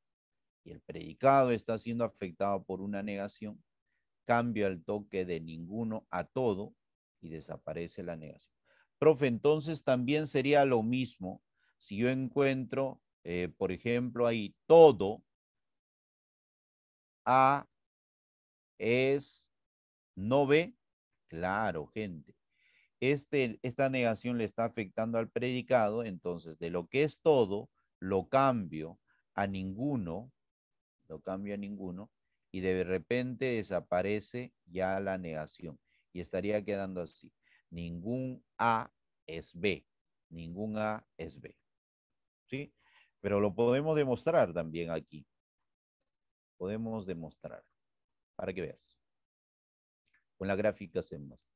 y el predicado está siendo afectado por una negación, cambio el toque de ninguno a todo y desaparece la negación. Profe, entonces también sería lo mismo si yo encuentro, eh, por ejemplo, ahí todo A es no B, Claro, gente. Este, esta negación le está afectando al predicado, entonces de lo que es todo, lo cambio a ninguno, lo cambio a ninguno, y de repente desaparece ya la negación. Y estaría quedando así. Ningún A es B. Ningún A es B. ¿Sí? Pero lo podemos demostrar también aquí. Podemos demostrar. Para que veas con la gráfica muestra.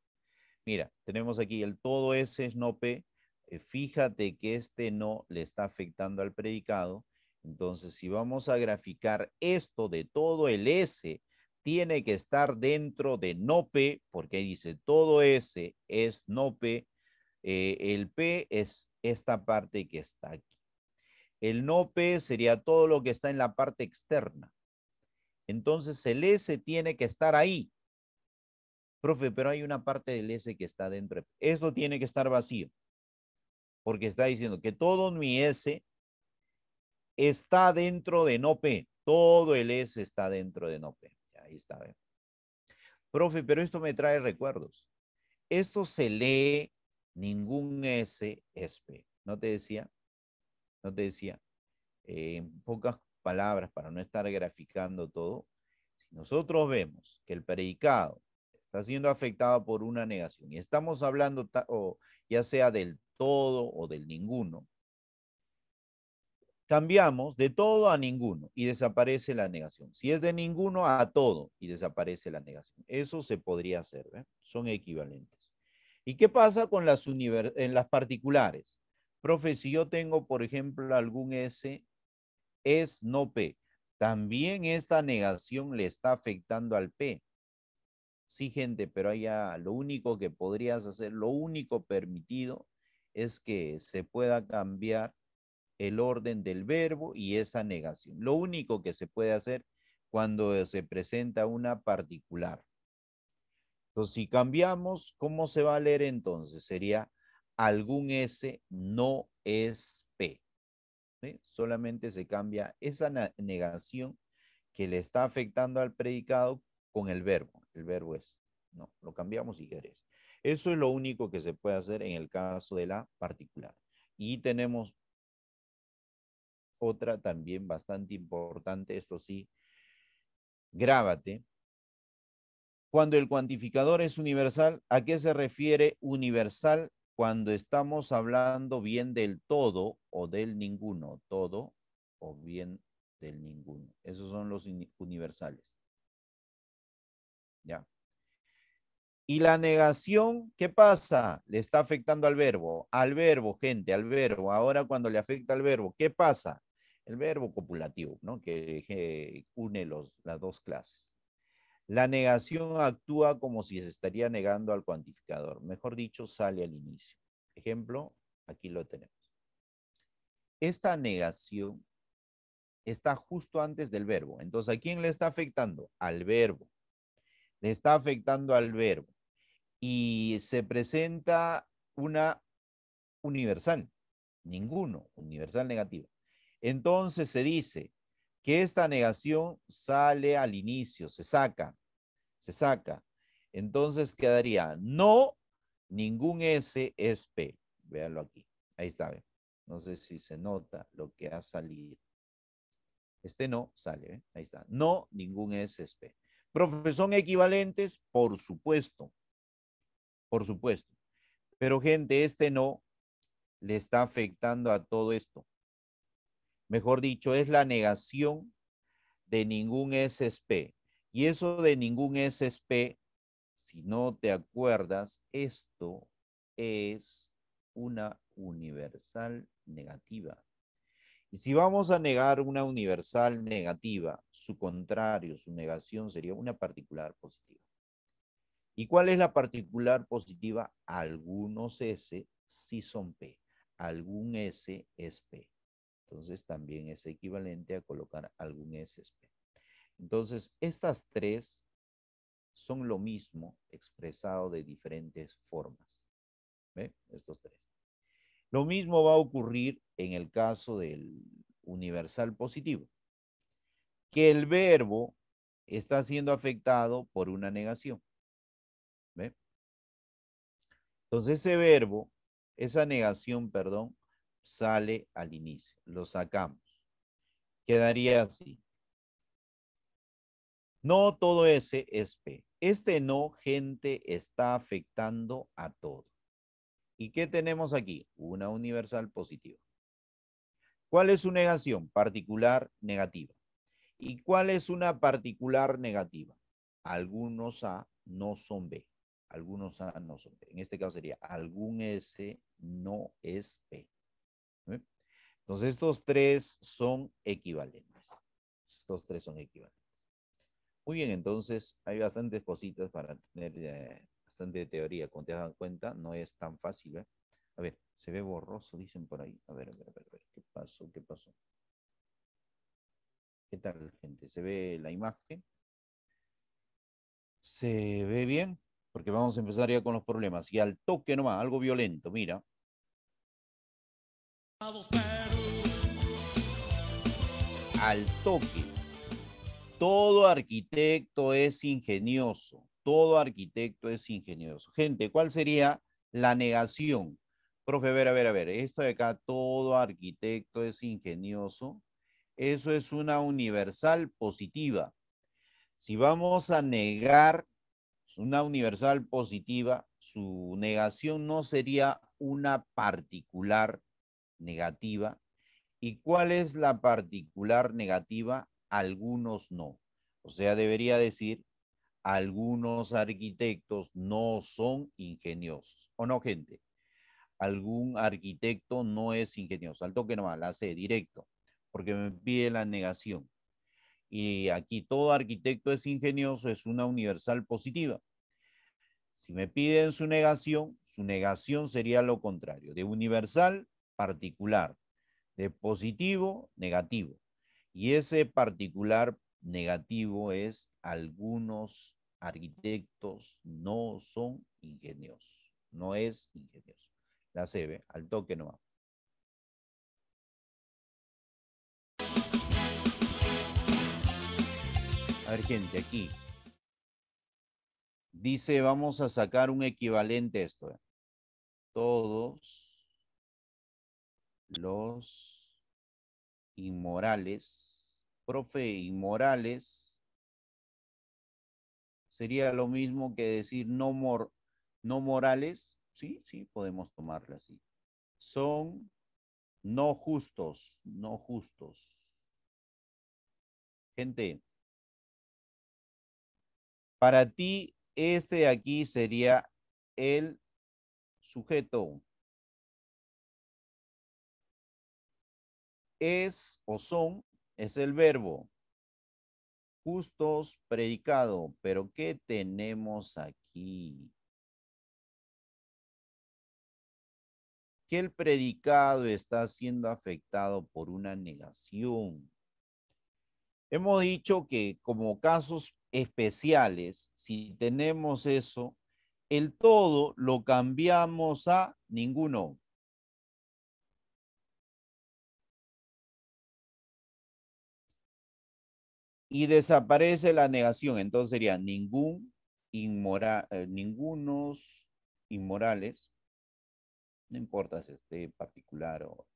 Mira, tenemos aquí el todo ese es no P. Eh, fíjate que este no le está afectando al predicado. Entonces, si vamos a graficar esto de todo el S, tiene que estar dentro de no P, porque ahí dice todo S es no P. Eh, el P es esta parte que está aquí. El no P sería todo lo que está en la parte externa. Entonces, el S tiene que estar ahí. Profe, pero hay una parte del S que está dentro. Eso tiene que estar vacío. Porque está diciendo que todo mi S está dentro de no P. Todo el S está dentro de no P. Ahí está. Eh. Profe, pero esto me trae recuerdos. Esto se lee ningún S es P. ¿No te decía? ¿No te decía? Eh, en pocas palabras, para no estar graficando todo, si nosotros vemos que el predicado está siendo afectada por una negación. Y estamos hablando ya sea del todo o del ninguno. Cambiamos de todo a ninguno y desaparece la negación. Si es de ninguno a todo y desaparece la negación. Eso se podría hacer, son equivalentes. ¿Y qué pasa con las, en las particulares? Profe, si yo tengo, por ejemplo, algún S, es no P. También esta negación le está afectando al P sí gente, pero allá lo único que podrías hacer, lo único permitido es que se pueda cambiar el orden del verbo y esa negación. Lo único que se puede hacer cuando se presenta una particular. Entonces, si cambiamos, ¿cómo se va a leer entonces? Sería algún S no es P. Solamente se cambia esa negación que le está afectando al predicado con el verbo. El verbo es. No, lo cambiamos si querés. Eso es lo único que se puede hacer en el caso de la particular. Y tenemos otra también bastante importante, esto sí, grábate. Cuando el cuantificador es universal, ¿a qué se refiere universal cuando estamos hablando bien del todo o del ninguno? Todo o bien del ninguno. Esos son los universales. ¿ya? Y la negación, ¿qué pasa? Le está afectando al verbo, al verbo, gente, al verbo. Ahora cuando le afecta al verbo, ¿qué pasa? El verbo copulativo, ¿no? Que, eh, une las dos clases. La negación actúa como si se estaría negando al cuantificador. Mejor dicho, sale al inicio. Ejemplo, aquí lo tenemos. Esta negación está justo antes del verbo. Entonces, ¿a quién le está afectando? Al verbo le está afectando al verbo. Y se presenta una universal, ninguno, universal negativa. Entonces se dice que esta negación sale al inicio, se saca, se saca. Entonces quedaría no, ningún S es P. Véanlo aquí. Ahí está. No sé si se nota lo que ha salido. Este no sale. ¿ven? Ahí está. No, ningún S es P. ¿son equivalentes? Por supuesto, por supuesto. Pero gente, este no le está afectando a todo esto. Mejor dicho, es la negación de ningún SSP. Y eso de ningún SSP, si no te acuerdas, esto es una universal negativa. Y si vamos a negar una universal negativa, su contrario, su negación sería una particular positiva. ¿Y cuál es la particular positiva? Algunos S sí son P, algún S es P. Entonces también es equivalente a colocar algún S es P. Entonces, estas tres son lo mismo expresado de diferentes formas. ¿Ve? Estos tres. Lo mismo va a ocurrir en el caso del universal positivo, que el verbo está siendo afectado por una negación. Entonces ese verbo, esa negación, perdón, sale al inicio, lo sacamos. Quedaría así. No todo ese es P. Este no, gente, está afectando a todo. ¿Y qué tenemos aquí? Una universal positiva. ¿Cuál es su negación? Particular negativa. ¿Y cuál es una particular negativa? Algunos A no son B. Algunos A no son B. En este caso sería algún S no es B. ¿Eh? Entonces estos tres son equivalentes. Estos tres son equivalentes. Muy bien, entonces hay bastantes cositas para tener eh, bastante de teoría, como te das cuenta, no es tan fácil. ¿eh? A ver, se ve borroso, dicen por ahí. A ver, a ver, a ver, a ver, ¿qué pasó? ¿Qué pasó? ¿Qué tal, gente? ¿Se ve la imagen? ¿Se ve bien? Porque vamos a empezar ya con los problemas. Y al toque nomás, algo violento, mira. Al toque. Todo arquitecto es ingenioso. Todo arquitecto es ingenioso. Gente, ¿cuál sería la negación? Profe, a ver, a ver, a ver, esto de acá, todo arquitecto es ingenioso, eso es una universal positiva. Si vamos a negar una universal positiva, su negación no sería una particular negativa. ¿Y cuál es la particular negativa? Algunos no. O sea, debería decir, algunos arquitectos no son ingeniosos. ¿O no, gente? Algún arquitecto no es ingenioso. Al toque nomás, la hace directo, porque me pide la negación. Y aquí todo arquitecto es ingenioso, es una universal positiva. Si me piden su negación, su negación sería lo contrario, de universal, particular, de positivo, negativo. Y ese particular negativo es algunos arquitectos no son ingenios, No es ingenios. La CB, al toque va. A ver, gente, aquí. Dice, vamos a sacar un equivalente a esto. Eh. Todos los inmorales, profe, inmorales sería lo mismo que decir no, no morales, sí, sí, podemos tomarla así. Son no justos, no justos. Gente, para ti este de aquí sería el sujeto. Es o son es el verbo justos predicado. Pero ¿qué tenemos aquí? Que el predicado está siendo afectado por una negación. Hemos dicho que como casos especiales, si tenemos eso, el todo lo cambiamos a ninguno. y desaparece la negación. Entonces sería ningún inmoral, eh, ningunos inmorales, no importa si esté particular o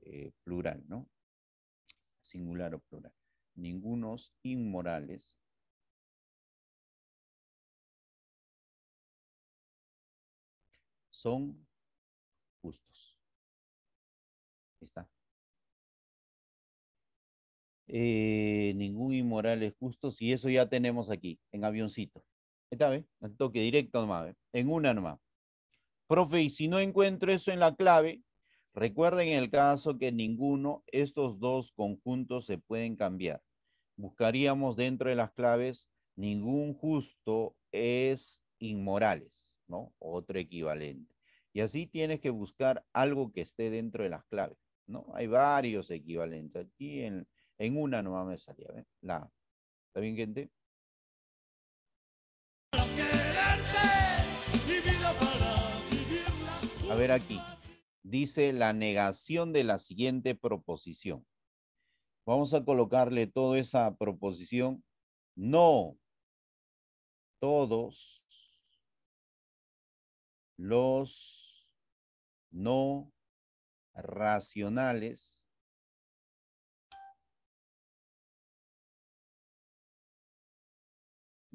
eh, plural, ¿no? Singular o plural. Ningunos inmorales. Son Eh, ningún inmoral es justo, si eso ya tenemos aquí, en avioncito. Esta vez, toque directo nomás, en una nomás. Profe, y si no encuentro eso en la clave, recuerden en el caso que ninguno, estos dos conjuntos se pueden cambiar. Buscaríamos dentro de las claves, ningún justo es inmorales, ¿no? Otro equivalente. Y así tienes que buscar algo que esté dentro de las claves, ¿no? Hay varios equivalentes. Aquí en, en una nomás me salía, La ¿Está bien, gente? A ver aquí. Dice la negación de la siguiente proposición. Vamos a colocarle toda esa proposición. No. Todos los no racionales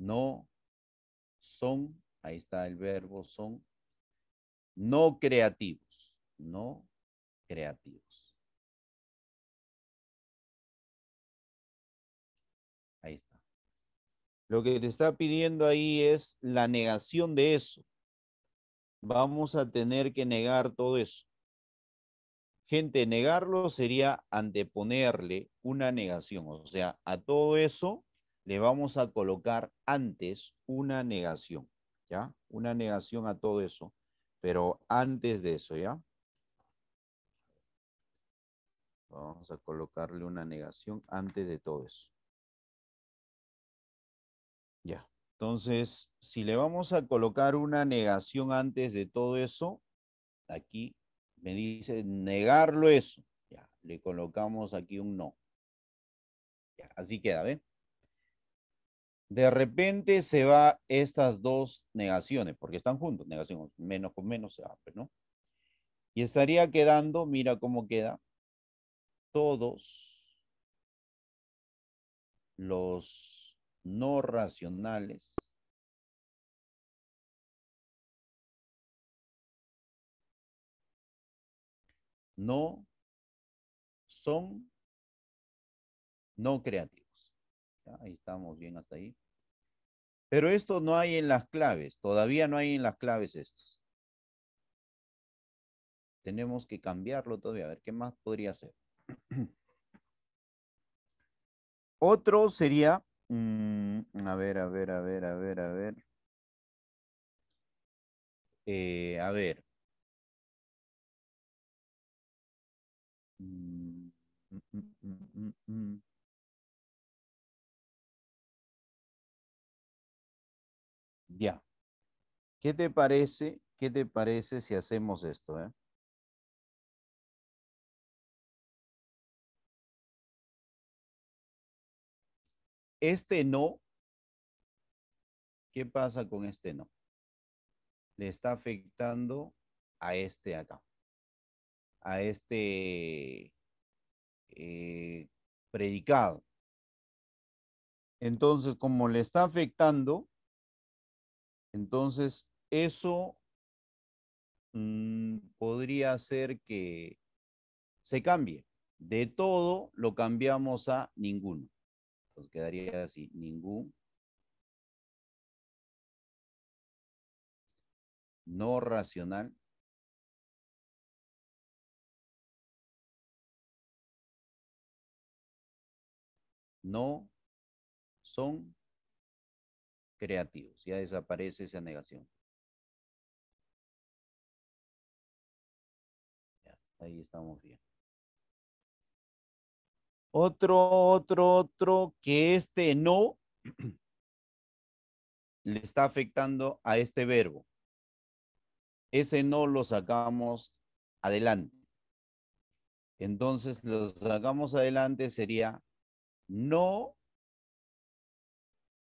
no son, ahí está el verbo son, no creativos, no creativos. Ahí está. Lo que te está pidiendo ahí es la negación de eso. Vamos a tener que negar todo eso. Gente, negarlo sería anteponerle una negación, o sea, a todo eso le vamos a colocar antes una negación, ¿ya? Una negación a todo eso, pero antes de eso, ¿ya? Vamos a colocarle una negación antes de todo eso. Ya. Entonces, si le vamos a colocar una negación antes de todo eso, aquí me dice negarlo eso. Ya, le colocamos aquí un no. Ya, así queda, ¿ven? de repente se va estas dos negaciones, porque están juntos, negación menos con menos se va, pues, ¿no? Y estaría quedando, mira cómo queda, todos los no racionales no son no creativos. Ahí estamos bien hasta ahí. Pero esto no hay en las claves, todavía no hay en las claves esto. Tenemos que cambiarlo todavía, a ver qué más podría ser. Otro sería, mm, a ver, a ver, a ver, a ver, a ver. Eh, a ver. A mm, ver. Mm, Ya. ¿Qué te parece? ¿Qué te parece si hacemos esto? Eh? Este no. ¿Qué pasa con este no? Le está afectando a este acá. A este eh, predicado. Entonces, como le está afectando, entonces, eso mm, podría hacer que se cambie. De todo lo cambiamos a ninguno. Nos quedaría así, ningún. No racional. No son creativos. Ya desaparece esa negación. ahí estamos bien. Otro, otro, otro, que este no le está afectando a este verbo. Ese no lo sacamos adelante. Entonces, lo sacamos adelante sería no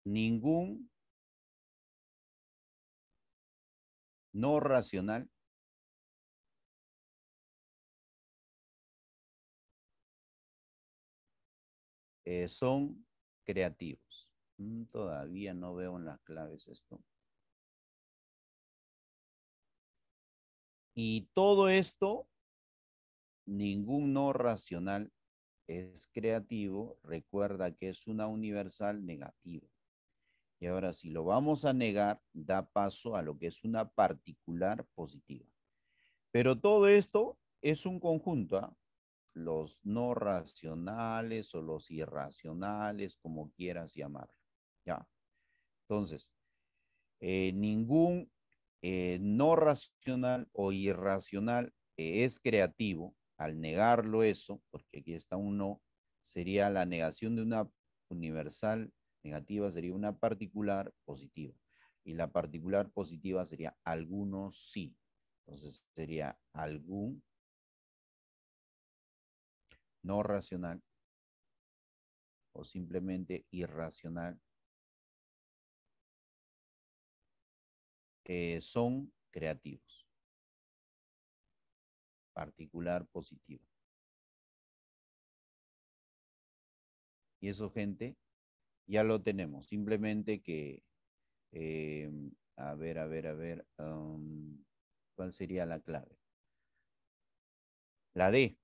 ningún no racional. Eh, son creativos. Mm, todavía no veo en las claves esto. Y todo esto, ningún no racional es creativo. Recuerda que es una universal negativa. Y ahora, si lo vamos a negar, da paso a lo que es una particular positiva. Pero todo esto es un conjunto. ¿ah? Los no racionales o los irracionales, como quieras llamarlo. ¿ya? Entonces, eh, ningún eh, no racional o irracional es creativo. Al negarlo eso, porque aquí está un no, sería la negación de una universal negativa sería una particular positiva. Y la particular positiva sería algunos sí. Entonces sería algún no racional o simplemente irracional que eh, son creativos. Particular positiva Y eso, gente, ya lo tenemos. Simplemente que, em, a ver, a ver, a ver, um, ¿cuál sería la clave? La D.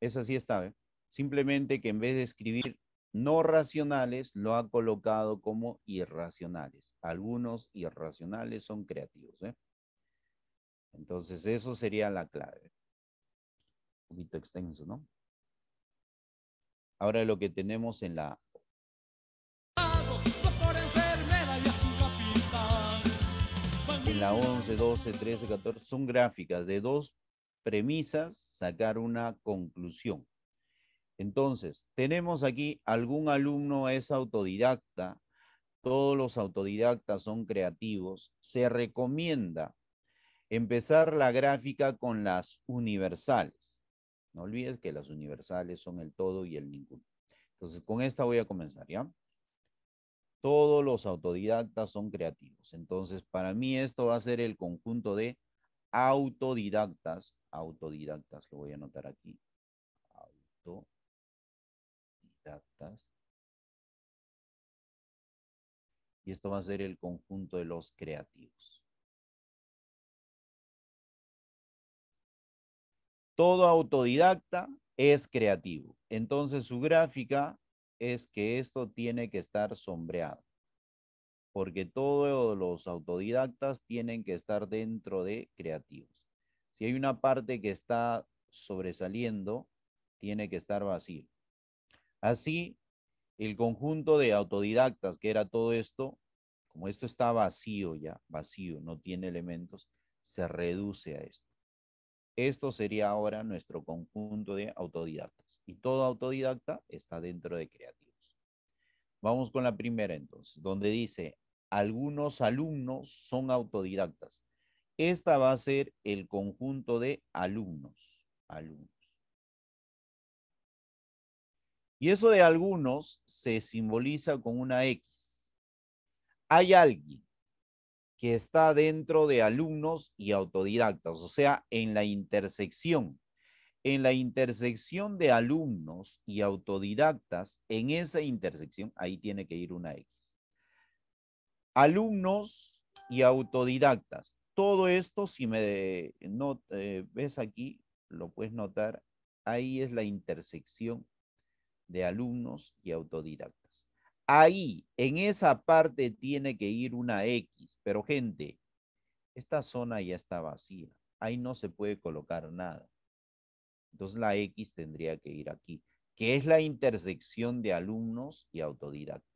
Esa sí está. ¿eh? Simplemente que en vez de escribir no racionales, lo ha colocado como irracionales. Algunos irracionales son creativos. ¿eh? Entonces, eso sería la clave. Un poquito extenso, ¿no? Ahora lo que tenemos en la la 11, 12, 13, 14, son gráficas de dos premisas, sacar una conclusión. Entonces, tenemos aquí algún alumno es autodidacta, todos los autodidactas son creativos, se recomienda empezar la gráfica con las universales. No olvides que las universales son el todo y el ninguno. Entonces, con esta voy a comenzar, ¿ya? Todos los autodidactas son creativos. Entonces, para mí esto va a ser el conjunto de autodidactas. Autodidactas, lo voy a anotar aquí. Autodidactas. Y esto va a ser el conjunto de los creativos. Todo autodidacta es creativo. Entonces su gráfica es que esto tiene que estar sombreado, porque todos los autodidactas tienen que estar dentro de creativos. Si hay una parte que está sobresaliendo, tiene que estar vacío. Así, el conjunto de autodidactas, que era todo esto, como esto está vacío ya, vacío, no tiene elementos, se reduce a esto. Esto sería ahora nuestro conjunto de autodidactas y todo autodidacta está dentro de creativos. Vamos con la primera entonces, donde dice, algunos alumnos son autodidactas. Esta va a ser el conjunto de alumnos, alumnos. Y eso de algunos se simboliza con una X. Hay alguien que está dentro de alumnos y autodidactas, o sea, en la intersección en la intersección de alumnos y autodidactas, en esa intersección, ahí tiene que ir una X. Alumnos y autodidactas. Todo esto, si me eh, ves aquí, lo puedes notar, ahí es la intersección de alumnos y autodidactas. Ahí, en esa parte tiene que ir una X, pero gente, esta zona ya está vacía, ahí no se puede colocar nada. Entonces la X tendría que ir aquí, que es la intersección de alumnos y autodidactas.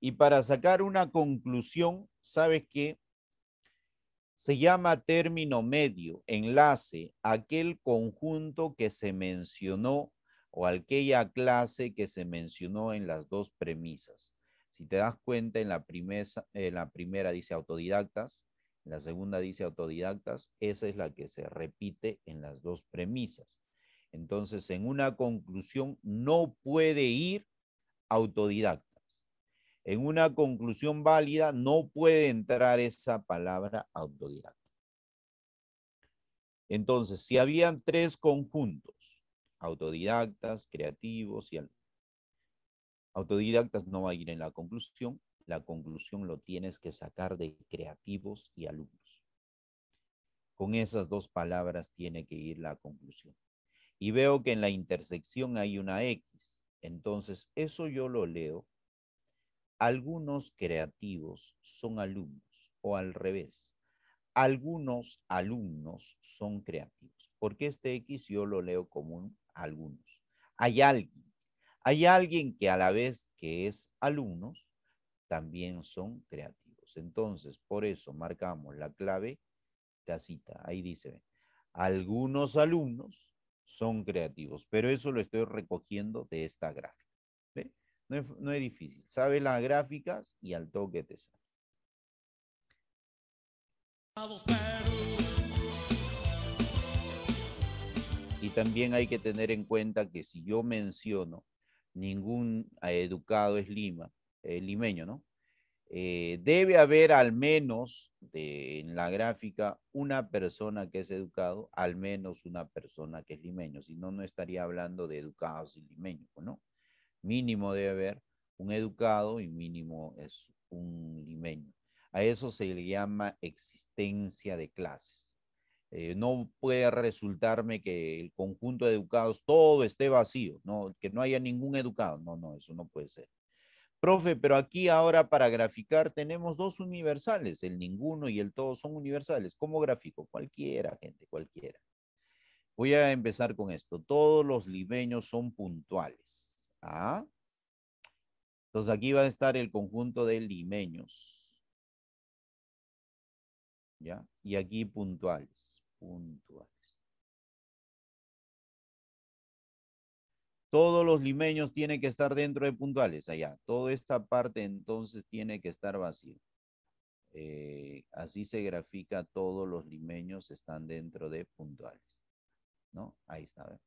Y para sacar una conclusión, ¿sabes qué? Se llama término medio, enlace, aquel conjunto que se mencionó o aquella clase que se mencionó en las dos premisas. Si te das cuenta, en en la primera dice autodidactas, la segunda dice autodidactas, esa es la que se repite en las dos premisas. Entonces, en una conclusión no puede ir autodidactas. En una conclusión válida no puede entrar esa palabra autodidacta. Entonces, si habían tres conjuntos, autodidactas, creativos y autodidactas no va a ir en la conclusión, la conclusión lo tienes que sacar de creativos y alumnos. Con esas dos palabras tiene que ir la conclusión. Y veo que en la intersección hay una X. Entonces, eso yo lo leo. Algunos creativos son alumnos o al revés. Algunos alumnos son creativos. Porque este X yo lo leo como algunos. Hay alguien. Hay alguien que a la vez que es alumnos, también son creativos. Entonces, por eso marcamos la clave casita. Ahí dice, algunos alumnos son creativos, pero eso lo estoy recogiendo de esta gráfica. No, es, no es difícil. Sabe las gráficas y al toque te sale. Y también hay que tener en cuenta que si yo menciono ningún educado es Lima, eh, limeño, ¿no? Eh, debe haber al menos en la gráfica una persona que es educado, al menos una persona que es limeño, si no, no estaría hablando de educados y limeños, ¿no? Mínimo debe haber un educado y mínimo es un limeño. A eso se le llama existencia de clases. Eh, no puede resultarme que el conjunto de educados todo esté vacío, no, que no haya ningún educado. No, no, eso no puede ser. Profe, pero aquí ahora para graficar tenemos dos universales, el ninguno y el todo son universales. ¿Cómo grafico? Cualquiera, gente, cualquiera. Voy a empezar con esto. Todos los limeños son puntuales. ¿ah? Entonces aquí va a estar el conjunto de limeños. ¿Ya? Y aquí puntuales. puntuales. todos los limeños tienen que estar dentro de puntuales allá. Toda esta parte entonces tiene que estar vacía. Eh, así se grafica todos los limeños están dentro de puntuales. ¿No? Ahí está.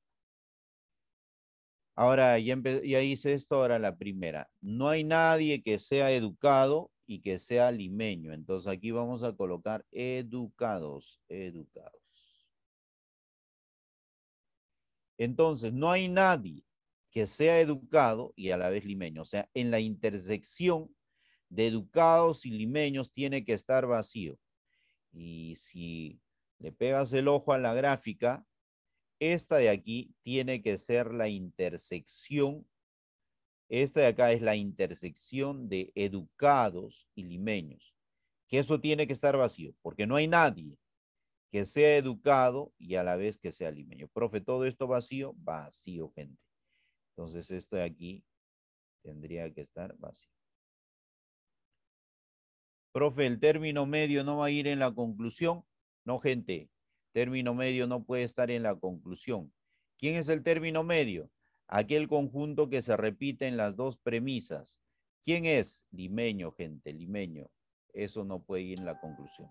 Ahora, ya hice esto, ahora la primera. No hay nadie que sea educado y que sea limeño. Entonces aquí vamos a colocar educados, educados. Entonces, no hay nadie sea educado y a la vez limeño. O sea, en la intersección de educados y limeños tiene que estar vacío. Y si le pegas el ojo a la gráfica, esta de aquí tiene que ser la intersección. Esta de acá es la intersección de educados y limeños. Que eso tiene que estar vacío, porque no hay nadie que sea educado y a la vez que sea limeño. Profe, todo esto vacío, vacío, gente. Entonces esto de aquí tendría que estar vacío. Profe, el término medio no va a ir en la conclusión. No, gente, término medio no puede estar en la conclusión. ¿Quién es el término medio? Aquel conjunto que se repite en las dos premisas. ¿Quién es? Limeño, gente, limeño. Eso no puede ir en la conclusión.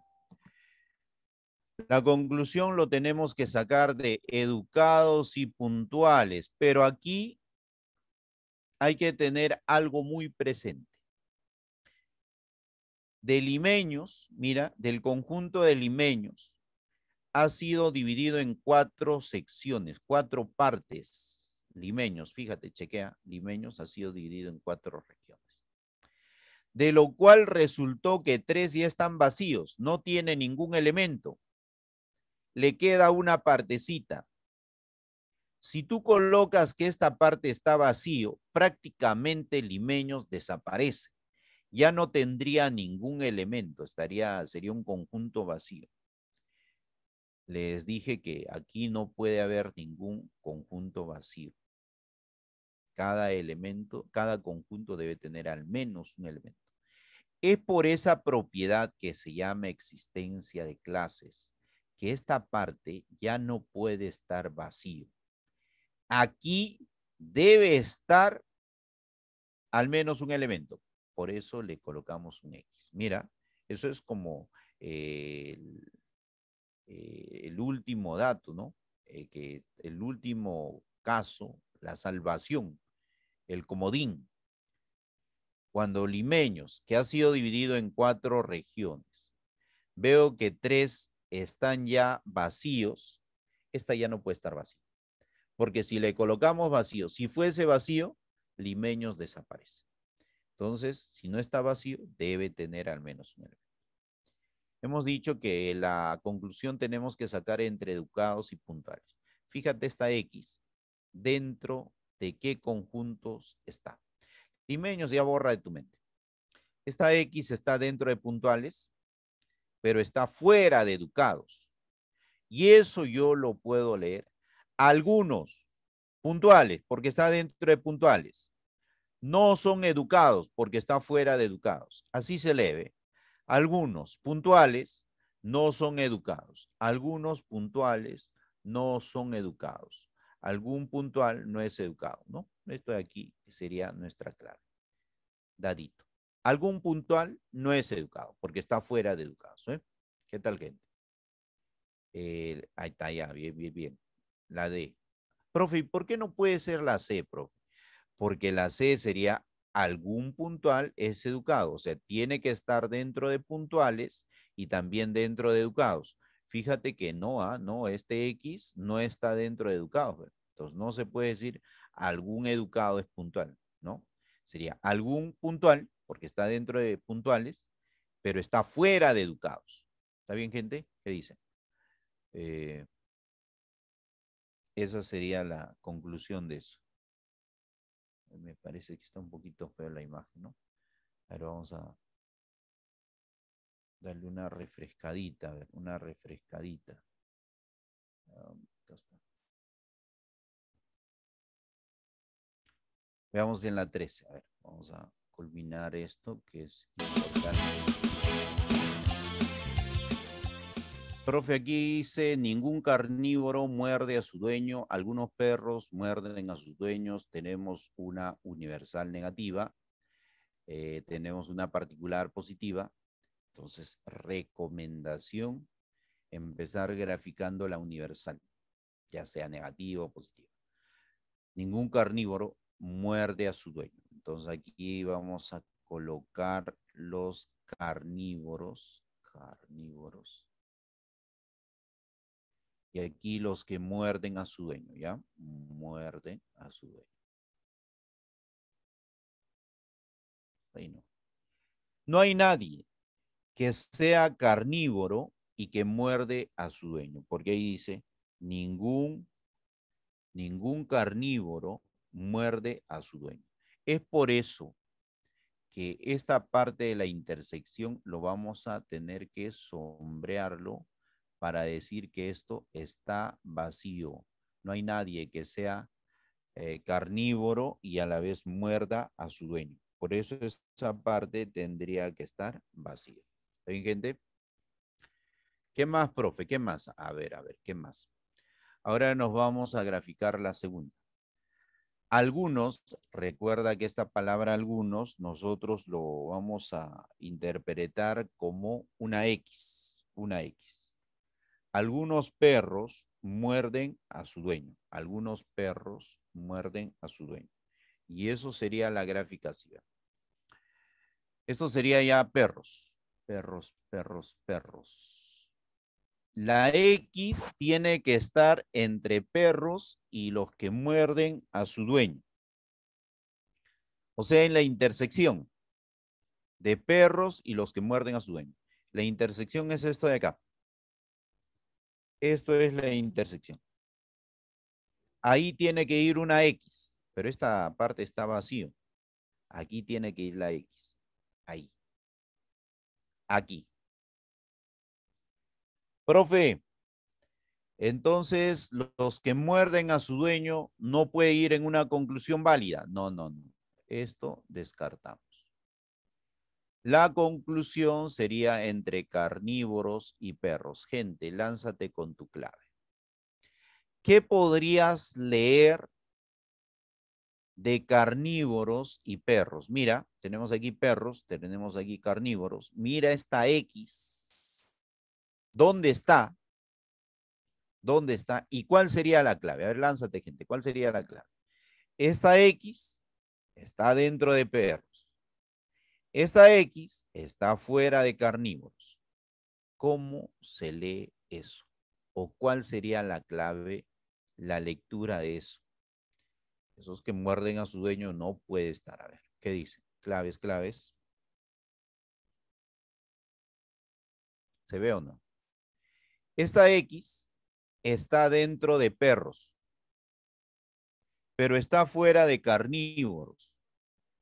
La conclusión lo tenemos que sacar de educados y puntuales, pero aquí hay que tener algo muy presente. De limeños, mira, del conjunto de limeños, ha sido dividido en cuatro secciones, cuatro partes. Limeños, fíjate, chequea, limeños ha sido dividido en cuatro regiones. De lo cual resultó que tres ya están vacíos, no tiene ningún elemento. Le queda una partecita, si tú colocas que esta parte está vacío, prácticamente Limeños desaparece. Ya no tendría ningún elemento, estaría, sería un conjunto vacío. Les dije que aquí no puede haber ningún conjunto vacío. Cada elemento, cada conjunto debe tener al menos un elemento. Es por esa propiedad que se llama existencia de clases, que esta parte ya no puede estar vacío Aquí debe estar al menos un elemento. Por eso le colocamos un X. Mira, eso es como eh, eh, el, último dato, ¿no? Eh, que el último caso, la salvación, el comodín. Cuando limeños, que ha sido dividido en cuatro regiones, veo que tres están ya vacíos, esta ya no puede estar vacía porque si le colocamos vacío, si fuese vacío, limeños desaparece. Entonces, si no está vacío, debe tener al menos un elemento. Hemos dicho que la conclusión tenemos que sacar entre educados y puntuales. Fíjate esta X, dentro de qué conjuntos está. Limeños ya borra de tu mente. Esta X está dentro de puntuales, pero está fuera de educados. Y eso yo lo puedo leer algunos, puntuales, porque está dentro de puntuales. No son educados, porque está fuera de educados. Así se leve. Algunos puntuales no son educados. Algunos puntuales no son educados. Algún puntual no es educado, ¿no? Esto de aquí sería nuestra clave. Dadito. Algún puntual no es educado, porque está fuera de educados. ¿eh? ¿Qué tal, gente? Eh, ahí está, ya, bien, bien, bien la D. Profe, ¿por qué no puede ser la C, profe? Porque la C sería algún puntual es educado, o sea, tiene que estar dentro de puntuales y también dentro de educados. Fíjate que no, ¿ah? no, este X no está dentro de educados. Entonces, no se puede decir algún educado es puntual, ¿no? Sería algún puntual, porque está dentro de puntuales, pero está fuera de educados. ¿Está bien, gente? ¿Qué dicen? Eh, esa sería la conclusión de eso. Me parece que está un poquito feo la imagen, ¿no? ver, vamos a darle una refrescadita, a ver, una refrescadita. Ah, acá está. Veamos en la 13. A ver, vamos a culminar esto que es importante profe aquí dice, ningún carnívoro muerde a su dueño, algunos perros muerden a sus dueños, tenemos una universal negativa, eh, tenemos una particular positiva. Entonces, recomendación, empezar graficando la universal, ya sea negativa o positiva. Ningún carnívoro muerde a su dueño. Entonces aquí vamos a colocar los carnívoros, carnívoros. Y aquí los que muerden a su dueño, ¿ya? Muerden a su dueño. no. No hay nadie que sea carnívoro y que muerde a su dueño, porque ahí dice, ningún, ningún carnívoro muerde a su dueño. Es por eso que esta parte de la intersección lo vamos a tener que sombrearlo para decir que esto está vacío. No hay nadie que sea eh, carnívoro y a la vez muerda a su dueño. Por eso esa parte tendría que estar vacía. ¿Está gente? ¿Qué más, profe? ¿Qué más? A ver, a ver, ¿qué más? Ahora nos vamos a graficar la segunda. Algunos, recuerda que esta palabra algunos, nosotros lo vamos a interpretar como una X, una X. Algunos perros muerden a su dueño. Algunos perros muerden a su dueño. Y eso sería la gráfica así. Esto sería ya perros. Perros, perros, perros. La X tiene que estar entre perros y los que muerden a su dueño. O sea, en la intersección de perros y los que muerden a su dueño. La intersección es esto de acá. Esto es la intersección. Ahí tiene que ir una X, pero esta parte está vacío. Aquí tiene que ir la X. Ahí. Aquí. Profe, entonces los que muerden a su dueño no puede ir en una conclusión válida. No, no, no. Esto descartamos. La conclusión sería entre carnívoros y perros. Gente, lánzate con tu clave. ¿Qué podrías leer de carnívoros y perros? Mira, tenemos aquí perros, tenemos aquí carnívoros. Mira esta X. ¿Dónde está? ¿Dónde está? ¿Y cuál sería la clave? A ver, lánzate, gente. ¿Cuál sería la clave? Esta X está dentro de perro esta X está fuera de carnívoros. ¿Cómo se lee eso? ¿O cuál sería la clave, la lectura de eso? Esos que muerden a su dueño no puede estar. A ver, ¿qué dice? Claves, claves. ¿Se ve o no? Esta X está dentro de perros, pero está fuera de carnívoros.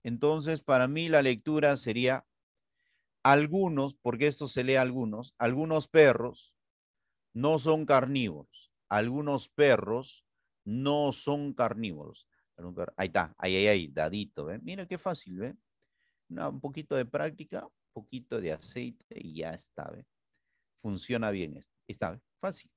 Entonces, para mí la lectura sería algunos, porque esto se lee algunos, algunos perros no son carnívoros. Algunos perros no son carnívoros. Ahí está, ahí, ahí, ahí, dadito. ¿eh? Mira qué fácil, ¿ve? un poquito de práctica, un poquito de aceite y ya está, ¿ve? Funciona bien esto. Está, Fácil.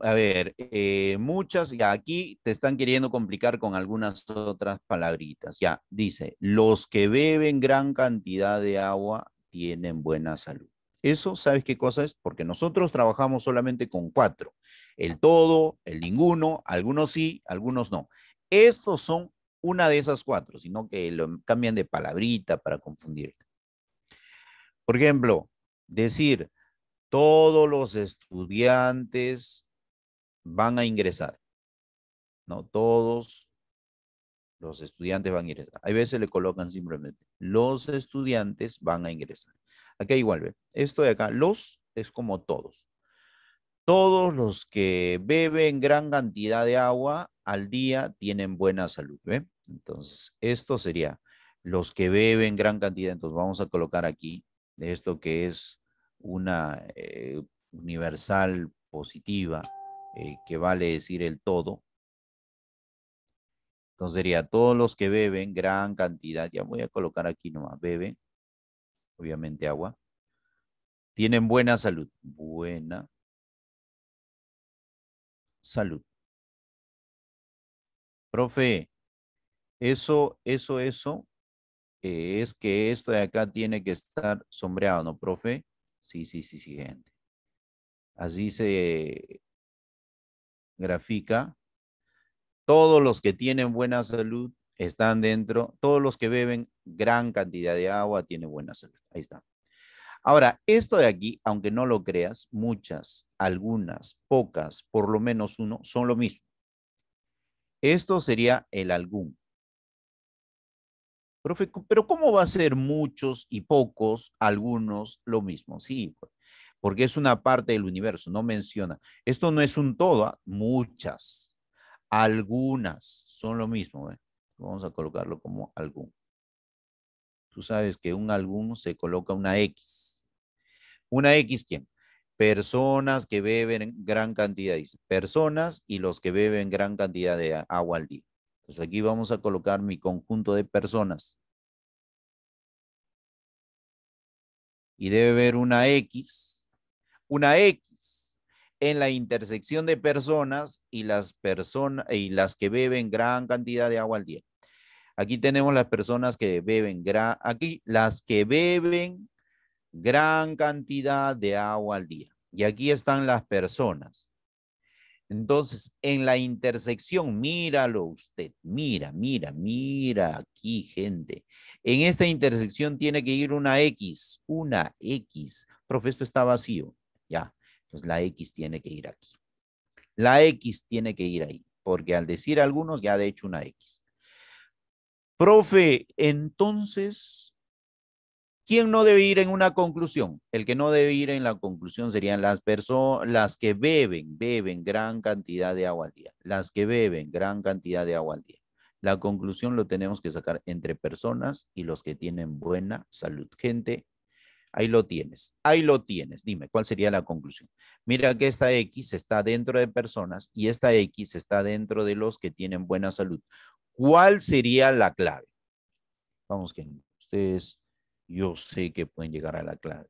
a ver, eh, muchas, ya aquí te están queriendo complicar con algunas otras palabritas. Ya, dice, los que beben gran cantidad de agua tienen buena salud. Eso, ¿sabes qué cosa es? Porque nosotros trabajamos solamente con cuatro. El todo, el ninguno, algunos sí, algunos no. Estos son una de esas cuatro, sino que lo cambian de palabrita para confundirte. Por ejemplo, decir, todos los estudiantes van a ingresar. No todos los estudiantes van a ingresar. Hay veces le colocan simplemente los estudiantes van a ingresar. Aquí igual, ¿ve? esto de acá, los es como todos. Todos los que beben gran cantidad de agua al día tienen buena salud. Entonces, esto sería los que beben gran cantidad. Entonces, vamos a colocar aquí esto que es una eh, universal positiva. Eh, que vale decir el todo. Entonces sería todos los que beben gran cantidad, ya voy a colocar aquí nomás, beben, obviamente agua, tienen buena salud, buena salud. Profe, eso, eso, eso, eh, es que esto de acá tiene que estar sombreado, ¿no, profe? Sí, sí, sí, sí gente. Así se grafica, todos los que tienen buena salud están dentro, todos los que beben gran cantidad de agua tienen buena salud. Ahí está. Ahora, esto de aquí, aunque no lo creas, muchas, algunas, pocas, por lo menos uno, son lo mismo. Esto sería el algún. Profe, pero ¿cómo va a ser muchos y pocos, algunos, lo mismo? Sí, pues, porque es una parte del universo, no menciona. Esto no es un todo, ¿ah? muchas, algunas son lo mismo. ¿eh? Vamos a colocarlo como algún. Tú sabes que un algún se coloca una X. ¿Una X quién? Personas que beben gran cantidad, dice. Personas y los que beben gran cantidad de agua al día. Entonces aquí vamos a colocar mi conjunto de personas. Y debe haber una X una X en la intersección de personas y las, personas y las que beben gran cantidad de agua al día. Aquí tenemos las personas que beben gran, aquí las que beben gran cantidad de agua al día. Y aquí están las personas. Entonces, en la intersección, míralo usted, mira, mira, mira aquí, gente. En esta intersección tiene que ir una X, una X. Profesor, está vacío. ¿ya? Entonces la X tiene que ir aquí. La X tiene que ir ahí, porque al decir algunos ya de hecho una X. Profe, entonces, ¿quién no debe ir en una conclusión? El que no debe ir en la conclusión serían las personas, las que beben, beben gran cantidad de agua al día, las que beben gran cantidad de agua al día. La conclusión lo tenemos que sacar entre personas y los que tienen buena salud. Gente, Ahí lo tienes, ahí lo tienes. Dime, ¿cuál sería la conclusión? Mira que esta X está dentro de personas y esta X está dentro de los que tienen buena salud. ¿Cuál sería la clave? Vamos que ustedes, yo sé que pueden llegar a la clave.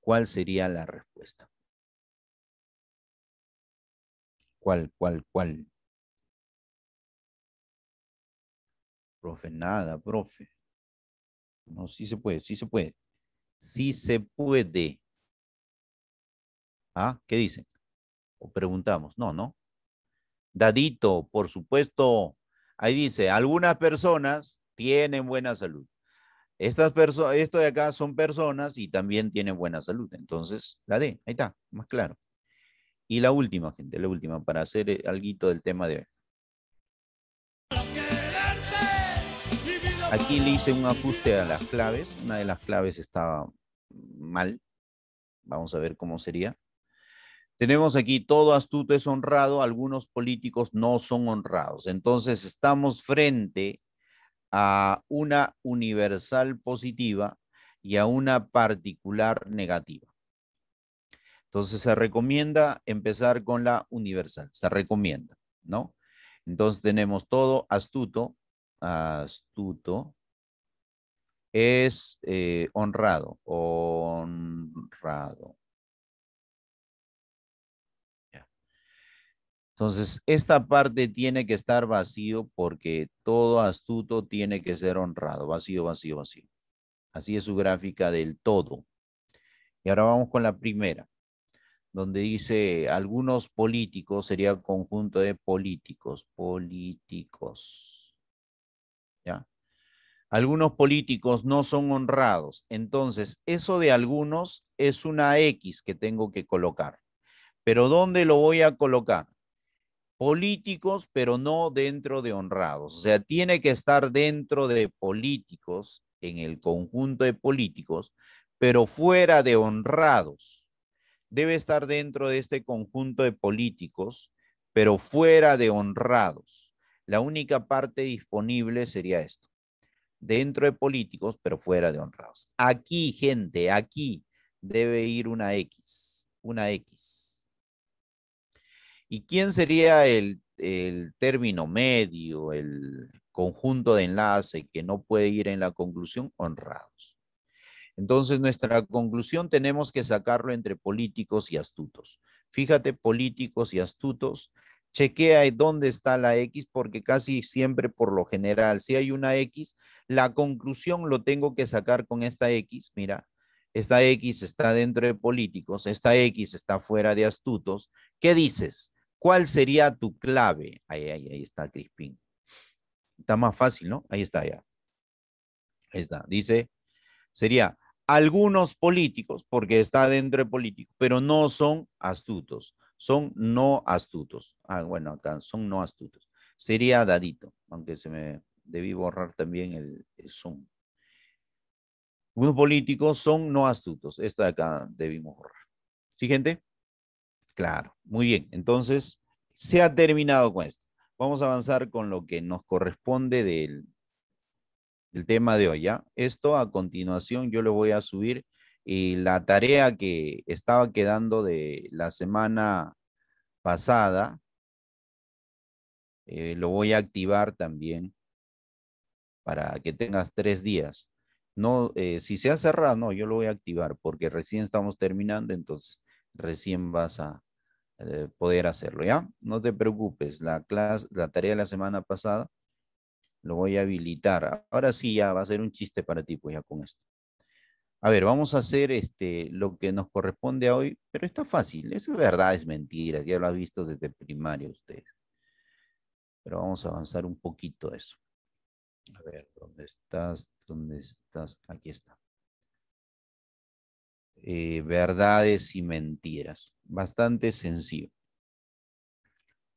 ¿Cuál sería la respuesta? ¿Cuál, cuál, cuál? Profe, nada, profe. No, sí se puede, sí se puede si se puede. ¿Ah? ¿Qué dicen? O preguntamos. No, no. Dadito, por supuesto. Ahí dice, algunas personas tienen buena salud. Estas personas, esto de acá son personas y también tienen buena salud. Entonces, la D, ahí está, más claro. Y la última, gente, la última, para hacer eh, algo del tema de hoy. Aquí le hice un ajuste a las claves. Una de las claves estaba mal. Vamos a ver cómo sería. Tenemos aquí todo astuto es honrado, algunos políticos no son honrados. Entonces estamos frente a una universal positiva y a una particular negativa. Entonces se recomienda empezar con la universal, se recomienda, ¿no? Entonces tenemos todo astuto, astuto es eh, honrado, honrado. Entonces, esta parte tiene que estar vacío porque todo astuto tiene que ser honrado, vacío, vacío, vacío. Así es su gráfica del todo. Y ahora vamos con la primera, donde dice algunos políticos, sería conjunto de políticos, políticos. ¿ya? Algunos políticos no son honrados. Entonces, eso de algunos es una X que tengo que colocar. Pero ¿dónde lo voy a colocar? Políticos, pero no dentro de honrados. O sea, tiene que estar dentro de políticos, en el conjunto de políticos, pero fuera de honrados. Debe estar dentro de este conjunto de políticos, pero fuera de honrados. La única parte disponible sería esto. Dentro de políticos, pero fuera de honrados. Aquí, gente, aquí debe ir una X. Una X. ¿Y quién sería el, el término medio, el conjunto de enlace que no puede ir en la conclusión? Honrados. Entonces, nuestra conclusión tenemos que sacarlo entre políticos y astutos. Fíjate, políticos y astutos chequea dónde está la X, porque casi siempre, por lo general, si hay una X, la conclusión lo tengo que sacar con esta X. Mira, esta X está dentro de políticos, esta X está fuera de astutos. ¿Qué dices? ¿Cuál sería tu clave? Ahí, ahí, está Crispín. Está más fácil, ¿no? Ahí está ya. Ahí está. Dice, sería algunos políticos, porque está dentro de políticos, pero no son astutos son no astutos. Ah, bueno, acá son no astutos. Sería dadito, aunque se me debí borrar también el, Zoom. Unos políticos son no astutos. Esto de acá debimos borrar. ¿Sí, gente? Claro, muy bien. Entonces, se ha terminado con esto. Vamos a avanzar con lo que nos corresponde del, del tema de hoy. ¿ya? Esto a continuación yo lo voy a subir y la tarea que estaba quedando de la semana pasada, eh, lo voy a activar también para que tengas tres días. No, eh, si se ha cerrado, no, yo lo voy a activar porque recién estamos terminando, entonces recién vas a eh, poder hacerlo, ¿ya? No te preocupes, la, la tarea de la semana pasada lo voy a habilitar. Ahora sí ya va a ser un chiste para ti, pues ya con esto. A ver, vamos a hacer este, lo que nos corresponde a hoy, pero está fácil. Es verdad, es mentira. Ya lo ha visto desde primaria ustedes? Pero vamos a avanzar un poquito eso. A ver, ¿dónde estás? ¿Dónde estás? Aquí está. Eh, verdades y mentiras. Bastante sencillo.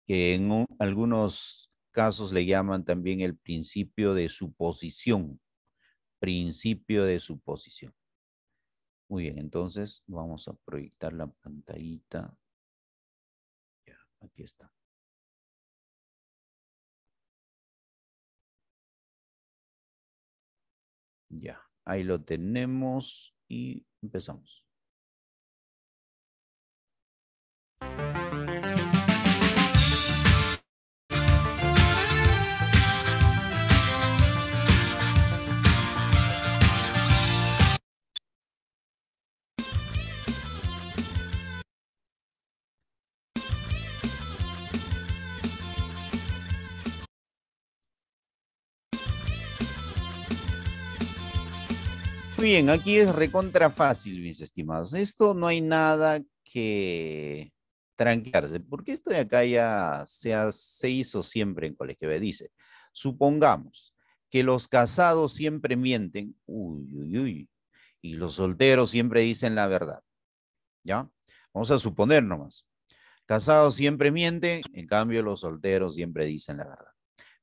Que en algunos casos le llaman también el principio de suposición. Principio de suposición. Muy bien, entonces vamos a proyectar la pantallita. Ya, aquí está. Ya, ahí lo tenemos y empezamos. bien, aquí es recontra fácil, mis estimados. Esto no hay nada que tranquearse, porque esto de acá ya se, hizo siempre en Colegio B. Dice, supongamos que los casados siempre mienten, uy, uy, uy, y los solteros siempre dicen la verdad. ¿Ya? Vamos a suponer nomás. Casados siempre mienten, en cambio los solteros siempre dicen la verdad.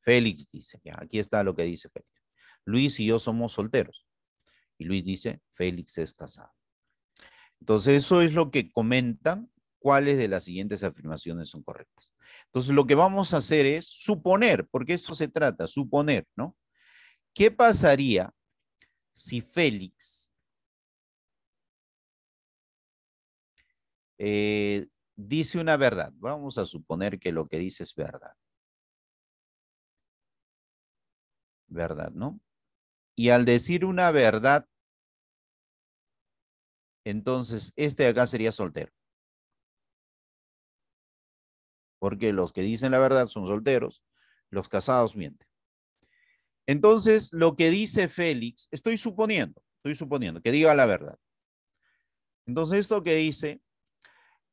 Félix dice, aquí está lo que dice Félix. Luis y yo somos solteros. Y Luis dice, Félix es casado. Entonces, eso es lo que comentan cuáles de las siguientes afirmaciones son correctas. Entonces, lo que vamos a hacer es suponer, porque esto se trata, suponer, ¿no? ¿Qué pasaría si Félix eh, dice una verdad? Vamos a suponer que lo que dice es verdad. ¿Verdad, no? Y al decir una verdad, entonces este de acá sería soltero. Porque los que dicen la verdad son solteros, los casados mienten. Entonces, lo que dice Félix, estoy suponiendo, estoy suponiendo que diga la verdad. Entonces, esto que dice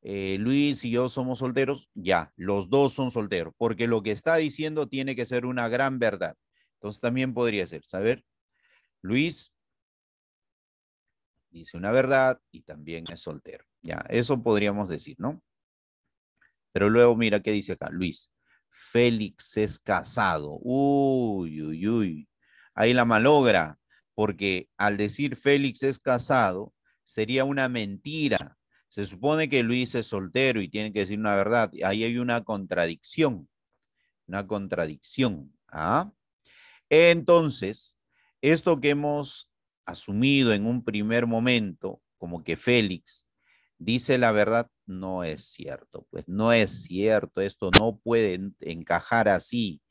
eh, Luis y yo somos solteros, ya, los dos son solteros, porque lo que está diciendo tiene que ser una gran verdad. Entonces, también podría ser, saber, Luis dice una verdad y también es soltero. Ya, eso podríamos decir, ¿no? Pero luego mira qué dice acá, Luis. Félix es casado. Uy, uy, uy. Ahí la malogra, porque al decir Félix es casado, sería una mentira. Se supone que Luis es soltero y tiene que decir una verdad. Ahí hay una contradicción. Una contradicción. ¿ah? Entonces, esto que hemos asumido en un primer momento, como que Félix dice la verdad, no es cierto, pues no es cierto, esto no puede encajar así.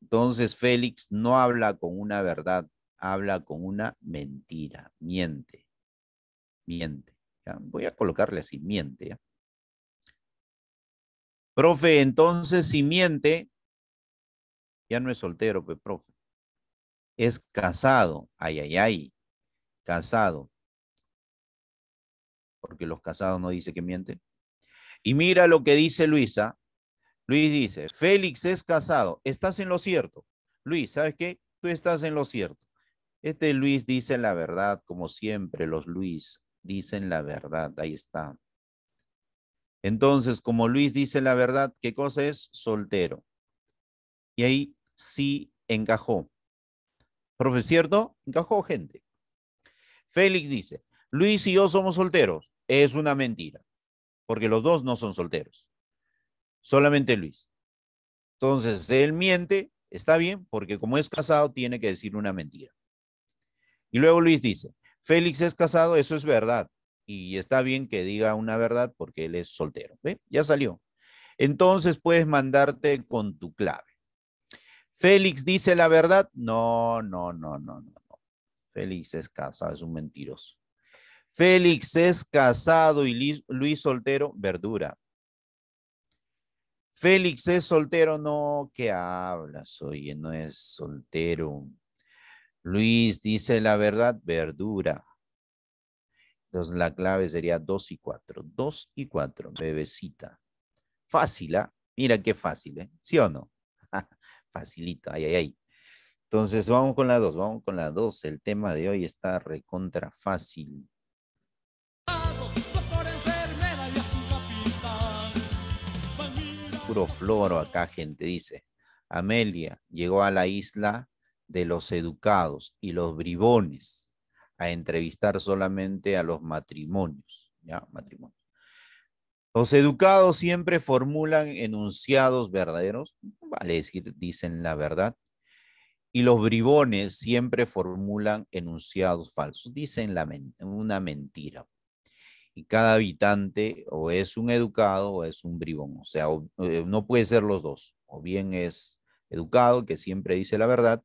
Entonces Félix no habla con una verdad, habla con una mentira, miente, miente. Voy a colocarle así, miente. Profe, entonces si miente, ya no es soltero, pues, profe es casado. Ay, ay, ay. Casado. Porque los casados no dice que mienten. Y mira lo que dice Luisa. Luis dice, Félix es casado. Estás en lo cierto. Luis, ¿sabes qué? Tú estás en lo cierto. Este Luis dice la verdad, como siempre los Luis dicen la verdad. Ahí está. Entonces, como Luis dice la verdad, ¿qué cosa es? Soltero. Y ahí sí encajó. Profe, ¿cierto? Encajó gente. Félix dice, Luis y yo somos solteros. Es una mentira, porque los dos no son solteros. Solamente Luis. Entonces, él miente, está bien, porque como es casado, tiene que decir una mentira. Y luego Luis dice, Félix es casado, eso es verdad. Y está bien que diga una verdad porque él es soltero. Ya salió. Entonces puedes mandarte con tu clave. Félix dice la verdad. No, no, no, no, no. Félix es casado, es un mentiroso. Félix es casado y Luis soltero, verdura. Félix es soltero, no, ¿qué hablas? Oye, no es soltero. Luis dice la verdad, verdura. Entonces la clave sería dos y cuatro. Dos y cuatro, bebecita. Fácil, ¿ah? Mira qué fácil, ¿eh? ¿Sí o no? Facilita, ay, ay, ay. Entonces, vamos con la dos, vamos con la dos, El tema de hoy está recontra fácil. Puro floro acá, gente, dice. Amelia llegó a la isla de los educados y los bribones a entrevistar solamente a los matrimonios, ya, matrimonios. Los educados siempre formulan enunciados verdaderos, vale decir, dicen la verdad. Y los bribones siempre formulan enunciados falsos, dicen la una mentira. Y cada habitante o es un educado o es un bribón, o sea, eh, no puede ser los dos. O bien es educado, que siempre dice la verdad,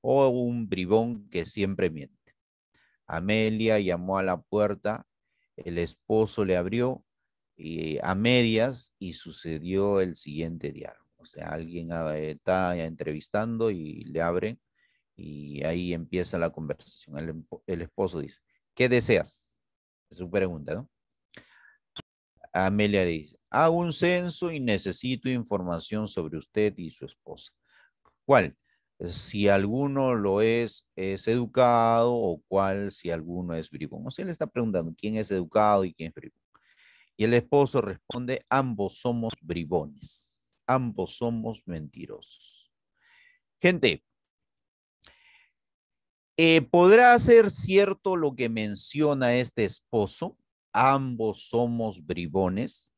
o un bribón que siempre miente. Amelia llamó a la puerta, el esposo le abrió eh, a medias y sucedió el siguiente diálogo. O sea, alguien está entrevistando y le abre y ahí empieza la conversación. El, esposo dice, ¿qué deseas? Es su pregunta, ¿no? Amelia dice, hago ah, un censo y necesito información sobre usted y su esposa. ¿Cuál? Si alguno lo es, es educado o cuál si alguno es bribón. O sea, le está preguntando quién es educado y quién es bribón. Y el esposo responde, ambos somos bribones, ambos somos mentirosos. Gente, eh, ¿podrá ser cierto lo que menciona este esposo? Ambos somos bribones.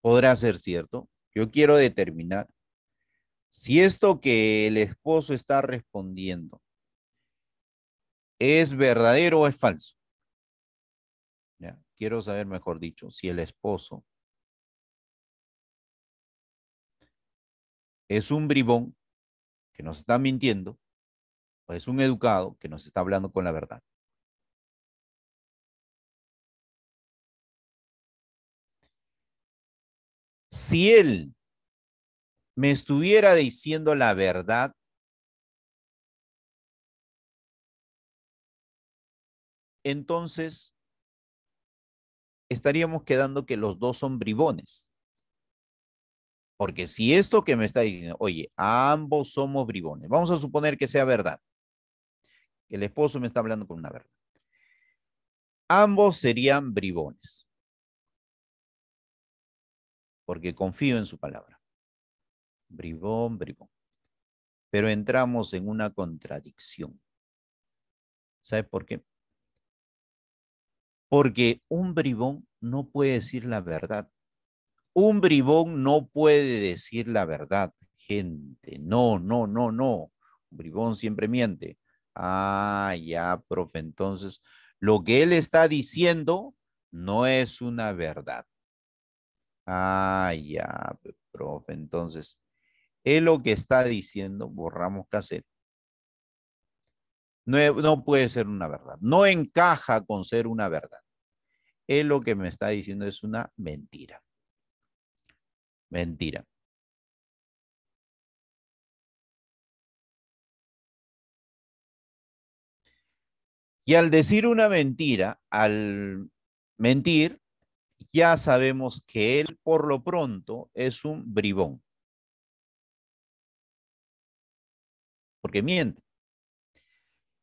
¿Podrá ser cierto? Yo quiero determinar si esto que el esposo está respondiendo es verdadero o es falso quiero saber, mejor dicho, si el esposo es un bribón que nos está mintiendo o es un educado que nos está hablando con la verdad. Si él me estuviera diciendo la verdad, entonces estaríamos quedando que los dos son bribones. Porque si esto que me está diciendo, oye, ambos somos bribones, vamos a suponer que sea verdad, que el esposo me está hablando con una verdad. Ambos serían bribones. Porque confío en su palabra. Bribón, bribón. Pero entramos en una contradicción. ¿Sabes por qué? Porque un bribón no puede decir la verdad. Un bribón no puede decir la verdad, gente. No, no, no, no. Un bribón siempre miente. Ah, ya, profe. Entonces, lo que él está diciendo no es una verdad. Ah, ya, profe. Entonces, él lo que está diciendo, borramos cassette, no, puede ser una verdad. No encaja con ser una verdad. Él lo que me está diciendo es una mentira. Mentira. Y al decir una mentira, al mentir, ya sabemos que él por lo pronto es un bribón. Porque miente.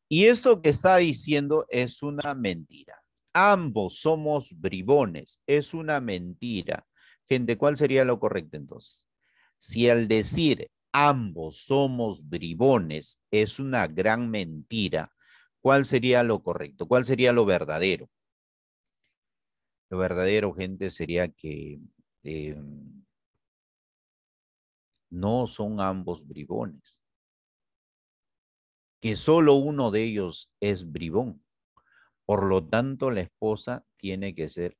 Y esto que está diciendo es una mentira. Ambos somos bribones, es una mentira. Gente, ¿cuál sería lo correcto entonces? Si al decir ambos somos bribones es una gran mentira, ¿cuál sería lo correcto? ¿Cuál sería lo verdadero? Lo verdadero, gente, sería que em, no son ambos bribones que solo uno de ellos es bribón. Por lo tanto, la esposa tiene que ser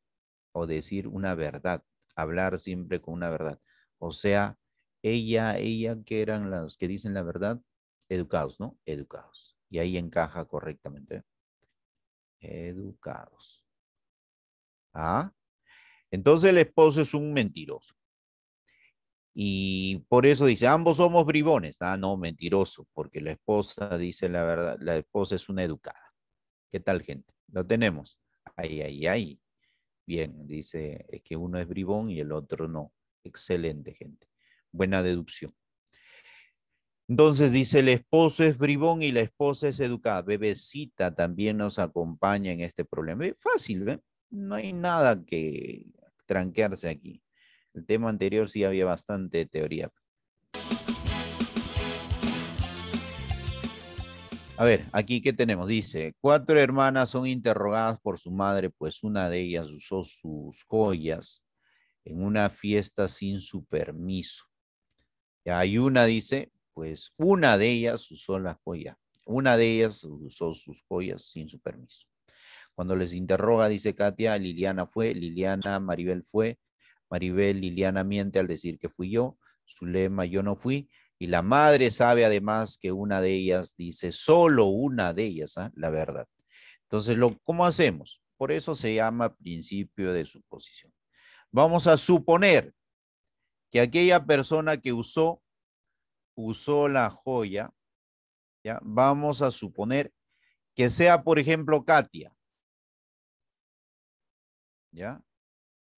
o decir una verdad, hablar siempre con una verdad. O sea, ella, ella que eran las que dicen la verdad, educados, ¿no? Educados. Y ahí encaja correctamente. Educados. ¿Ah? Entonces el esposo es un mentiroso. Y por eso dice, ambos somos bribones. Ah, no, mentiroso, porque la esposa dice la verdad, la esposa es una educada. ¿Qué tal, gente? Lo tenemos. Ahí, ay, ay. Bien, dice, es que uno es bribón y el otro no. Excelente, gente. Buena deducción. Entonces dice, el esposo es bribón y la esposa es educada. Bebecita también nos acompaña en este problema. fácil, ¿ve? No hay nada que tranquearse aquí el tema anterior sí había bastante teoría. A ver, aquí qué tenemos. Dice, cuatro hermanas son interrogadas por su madre, pues una de ellas usó sus joyas en una fiesta sin su permiso. Hay una, dice, pues una de ellas usó las joyas. Una de ellas usó sus joyas sin su permiso. Cuando les interroga, dice Katia, Liliana fue, Liliana Maribel fue, Maribel Liliana miente al decir que fui yo, Zulema yo no fui, y la madre sabe además que una de ellas dice, solo una de ellas, ¿ah? la verdad. Entonces, lo, ¿cómo hacemos? Por eso se llama principio de suposición. Vamos a suponer que aquella persona que usó, usó la joya, ¿ya? vamos a suponer que sea, por ejemplo, Katia. ¿Ya?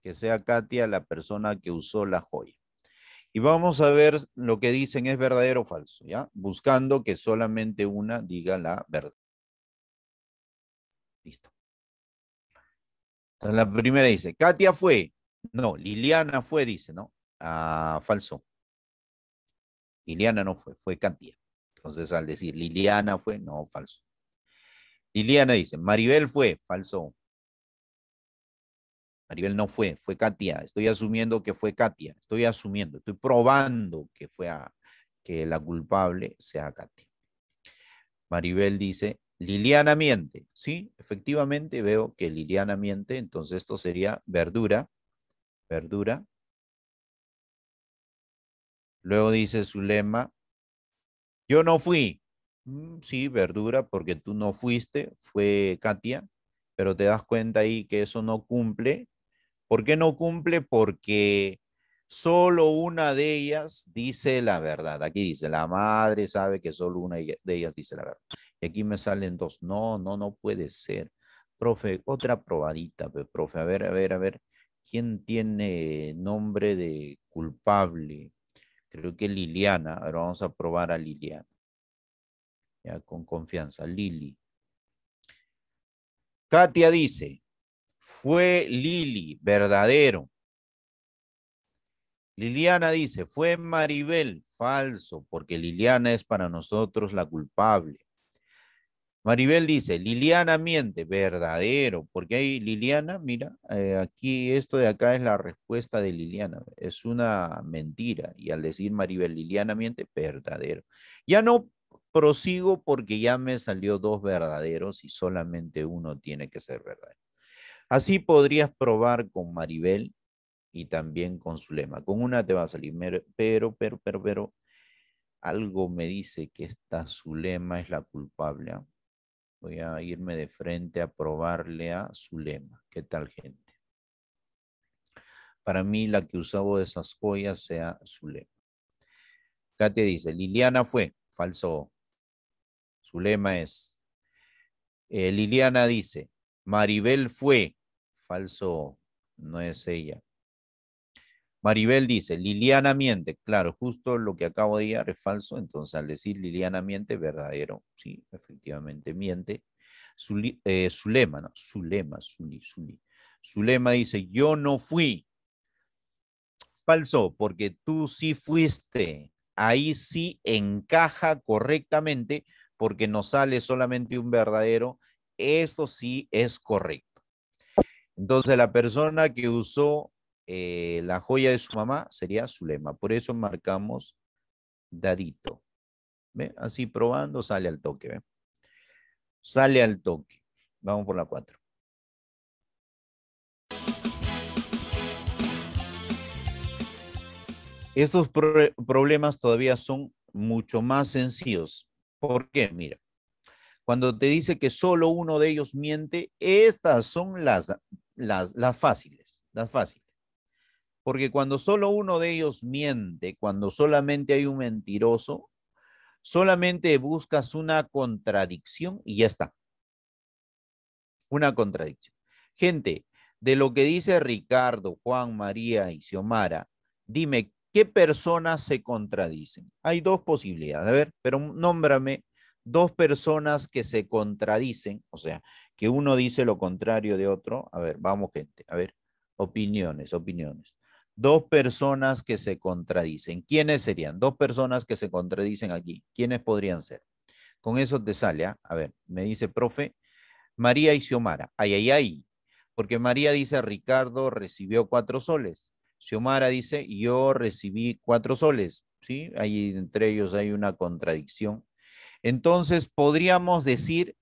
que sea Katia la persona que usó la joya. Y vamos a ver lo que dicen es verdadero o falso, ¿ya? Buscando que solamente una diga la verdad. Listo. Entonces, la primera dice, Katia fue. No, Liliana fue, dice, ¿no? Ah, falso. Liliana no fue, fue Katia. Entonces, al decir Liliana fue, no, falso. Liliana dice, Maribel fue, falso. Maribel no fue, fue Katia. Estoy asumiendo que fue Katia. Estoy asumiendo, estoy probando que fue a, que la culpable sea Katia. Maribel dice, Liliana miente. Sí, efectivamente veo que Liliana miente. Entonces esto sería verdura, verdura. Luego dice su lema, yo no fui. Mm, sí, verdura, porque tú no fuiste, fue Katia, pero te das cuenta ahí que eso no cumple ¿Por qué no cumple? Porque solo una de ellas dice la verdad. Aquí dice, la madre sabe que solo una de ellas dice la verdad. Y aquí me salen dos. No, no, no puede ser. Profe, otra probadita, profe. A ver, a ver, a ver. ¿Quién tiene nombre de culpable? Creo que Liliana. Ahora vamos a probar a Liliana. Ya, con confianza. Lili. Katia dice, fue Lili, verdadero. Liliana dice, fue Maribel, falso, porque Liliana es para nosotros la culpable. Maribel dice, Liliana miente, verdadero, porque hay Liliana, mira, eh, aquí esto de acá es la respuesta de Liliana, es una mentira. Y al decir Maribel, Liliana miente, verdadero. Ya no prosigo porque ya me salió dos verdaderos y solamente uno tiene que ser verdadero. Así podrías probar con Maribel y también con Zulema. Con una te va a salir, pero, pero, pero, pero, algo me dice que esta Zulema es la culpable. ¿ah? Voy a irme de frente a probarle a Zulema. ¿Qué tal, gente? Para mí, la que usaba de esas joyas sea Zulema. Acá te dice, Liliana fue, falso. Zulema es. Eh, Liliana dice, Maribel fue, Falso, no es ella. Maribel dice, Liliana miente. Claro, justo lo que acabo de decir es falso. Entonces, al decir Liliana miente, verdadero. Sí, efectivamente miente. Eh, Zulema, ¿no? Zulema, Zuli, Zuli. Zulema dice, yo no fui. Falso, porque tú sí fuiste. Ahí sí encaja correctamente porque nos sale solamente un verdadero. Esto sí es correcto. Entonces la persona que usó eh, la joya de su mamá sería lema, Por eso marcamos dadito. Así probando sale al toque. Sale al toque. Vamos por la cuatro. Estos problemas todavía son mucho más sencillos. ¿Por qué? Mira, cuando te dice que solo uno de ellos miente, estas son las las, fáciles, las fáciles. Porque cuando solo uno de ellos miente, cuando solamente hay un mentiroso, solamente buscas una contradicción y ya está. Una contradicción. Gente, de lo que dice Ricardo, Juan, María y Xiomara, dime qué personas se contradicen. Hay dos posibilidades. A ver, pero nómbrame dos personas que se contradicen, o sea, que uno dice lo contrario de otro. A ver, vamos gente, a ver, opiniones, opiniones. Dos personas que se contradicen. ¿Quiénes serían? Dos personas que se contradicen aquí. ¿Quiénes podrían ser? Con eso te sale, ¿ah? a ver, me dice profe, María y Xiomara. Ay, ay, ay. Porque María dice, Ricardo recibió cuatro soles. Xiomara dice, yo recibí cuatro soles. ¿Sí? Ahí entre ellos hay una contradicción. Entonces, podríamos decir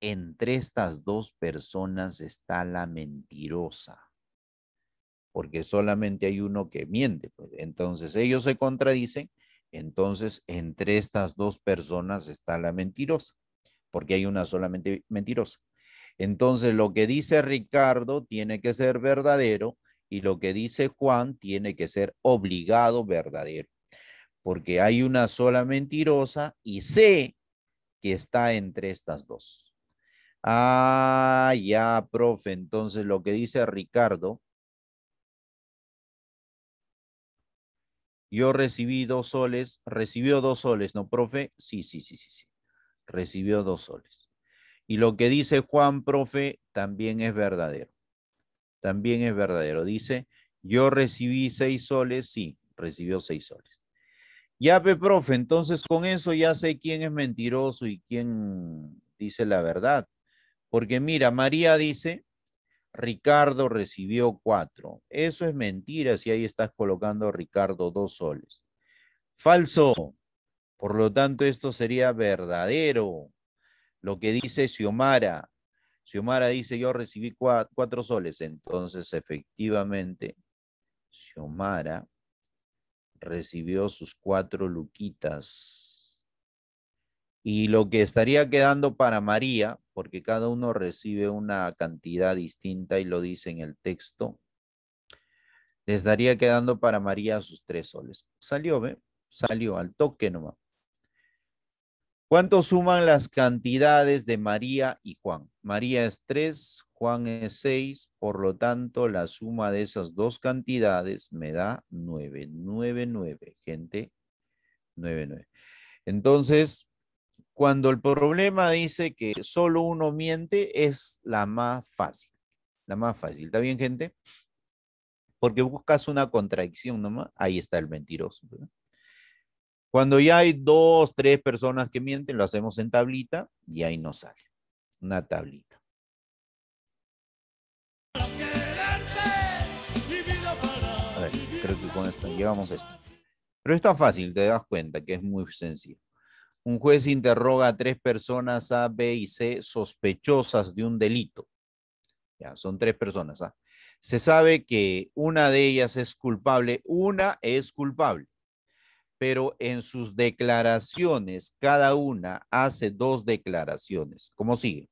entre estas dos personas está la mentirosa, porque solamente hay uno que miente. Pues, entonces ellos se contradicen, entonces entre estas dos personas está la mentirosa, porque hay una solamente mentirosa. Entonces lo que dice Ricardo tiene que ser verdadero y lo que dice Juan tiene que ser obligado verdadero, porque hay una sola mentirosa y sé que está entre estas dos. Ah, ya, profe. Entonces lo que dice Ricardo. Yo recibí dos soles. Recibió dos soles, ¿no, profe? Sí, sí, sí, sí, sí. Recibió dos soles. Y lo que dice Juan, profe, también es verdadero. También es verdadero. Dice, yo recibí seis soles. Sí, recibió seis soles. Ya, profe, entonces con eso ya sé quién es mentiroso y quién dice la verdad. Porque mira, María dice, Ricardo recibió cuatro. Eso es mentira si ahí estás colocando a Ricardo dos soles. Falso. Por lo tanto, esto sería verdadero. Lo que dice Xiomara. Xiomara dice, yo recibí cuatro, soles. Entonces, efectivamente, Xiomara recibió sus cuatro luquitas. Y lo que estaría quedando para María, porque cada uno recibe una cantidad distinta y lo dice en el texto, les estaría quedando para María sus tres soles. Salió, ¿ve? Salió al toque nomás. ¿Cuánto suman las cantidades de María y Juan? María es tres, Juan es seis. por lo tanto la suma de esas dos cantidades me da nueve, nueve, nueve, gente, Nueve, nueve. Entonces, cuando el problema dice que solo uno miente, es la más fácil. La más fácil. ¿Está bien, gente? Porque buscas una contradicción nomás, ahí está el mentiroso. Cuando ya hay dos, tres personas que mienten, lo hacemos en tablita y ahí nos sale. Una tablita. A ver, creo que con esto llevamos esto. Pero está fácil, te das cuenta que es muy sencillo. Un juez interroga a tres personas A, B y C sospechosas de un delito. Ya, son tres personas. A. ¿ah? Se sabe que una de ellas es culpable, una es culpable, pero en sus declaraciones, cada una hace dos declaraciones. ¿Cómo sigue?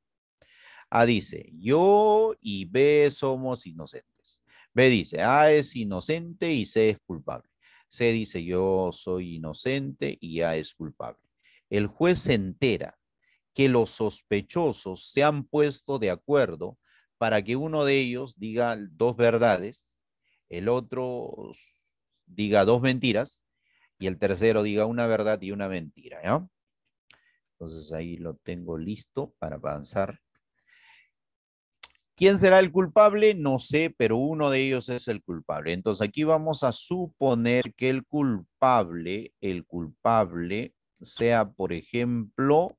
A dice, yo y B somos inocentes. B dice, A es inocente y C es culpable. C dice, yo soy inocente y A es culpable el juez se entera que los sospechosos se han puesto de acuerdo para que uno de ellos diga dos verdades, el otro diga dos mentiras y el tercero diga una verdad y una mentira. Entonces ahí lo tengo listo para avanzar. ¿Quién será el culpable? No sé, pero uno de ellos es el culpable. Entonces aquí vamos a suponer que el culpable, el culpable sea, por ejemplo,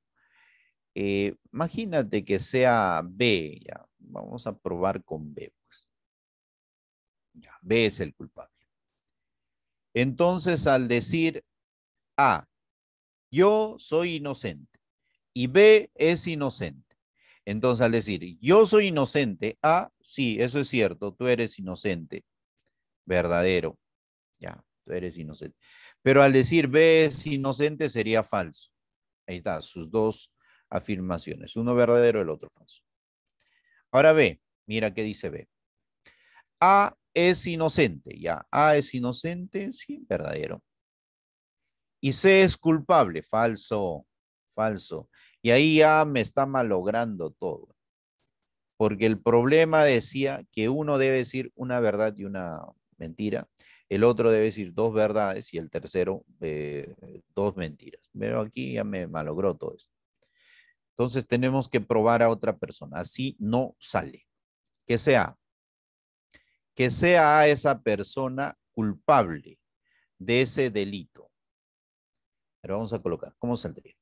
eh, imagínate que sea B, ya. Vamos a probar con B, pues. Ya, B es el culpable. Entonces, al decir A, yo soy inocente y B es inocente. Entonces, al decir yo soy inocente, A, sí, eso es cierto, tú eres inocente, verdadero. Ya, tú eres inocente. Pero al decir B es inocente sería falso. Ahí está, sus dos afirmaciones, uno verdadero, y el otro falso. Ahora B, mira qué dice B. A es inocente, ya. A es inocente, sí, verdadero. Y C es culpable, falso, falso. Y ahí A me está malogrando todo. Porque el problema decía que uno debe decir una verdad y una mentira, el otro debe decir dos verdades y el tercero eh, dos mentiras. Pero aquí ya me malogró todo esto. Entonces tenemos que probar a otra persona. Así no sale. Que sea. Que sea a esa persona culpable de ese delito. Pero vamos a colocar, ¿cómo saldría?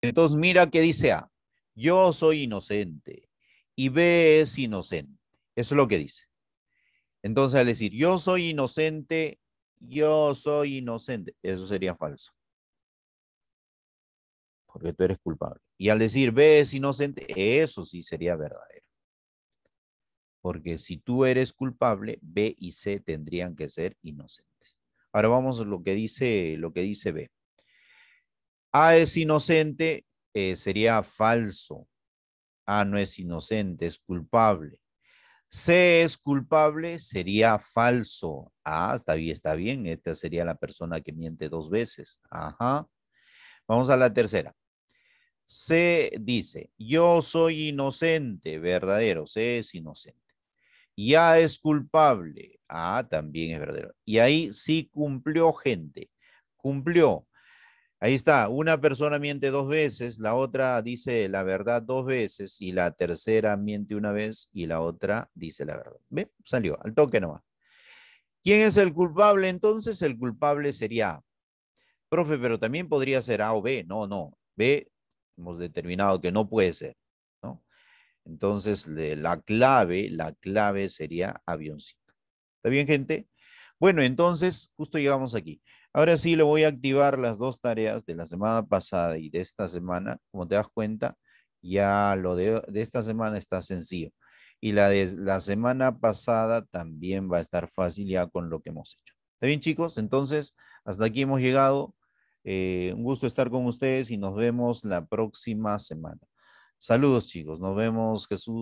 Entonces mira que dice A, yo soy inocente y B es inocente. Eso es lo que dice. Entonces, al decir yo soy inocente, yo soy inocente, eso sería falso. Porque tú eres culpable. Y al decir B es inocente, eso sí sería verdadero. Porque si tú eres culpable, B y C tendrían que ser inocentes. Ahora vamos a lo que dice, lo que dice B. A es inocente, eh, sería falso. A no es inocente, es culpable. C es culpable, sería falso. Ah, está bien, está bien. Esta sería la persona que miente dos veces. Ajá. Vamos a la tercera. Se dice, yo soy inocente, verdadero, C es inocente. Ya es culpable, ah, también es verdadero. Y ahí sí cumplió gente, cumplió, Ahí está, una persona miente dos veces, la otra dice la verdad dos veces y la tercera miente una vez y la otra dice la verdad. ¿Ve? Salió, al toque nomás. ¿Quién es el culpable? Entonces el culpable sería A. Profe, pero también podría ser A o B. No, no. B hemos determinado que no puede ser. ¿no? Entonces la clave, la clave sería avioncito. ¿Está bien, gente? Bueno, entonces justo llegamos aquí. Ahora sí le voy a activar las dos tareas de la semana pasada y de esta semana. Como te das cuenta, ya lo de, esta semana está sencillo. Y la de la semana pasada también va a estar fácil ya con lo que hemos hecho. ¿Está bien chicos? Entonces, hasta aquí hemos llegado. Eh, un gusto estar con ustedes y nos vemos la próxima semana. Saludos chicos, nos vemos Jesús.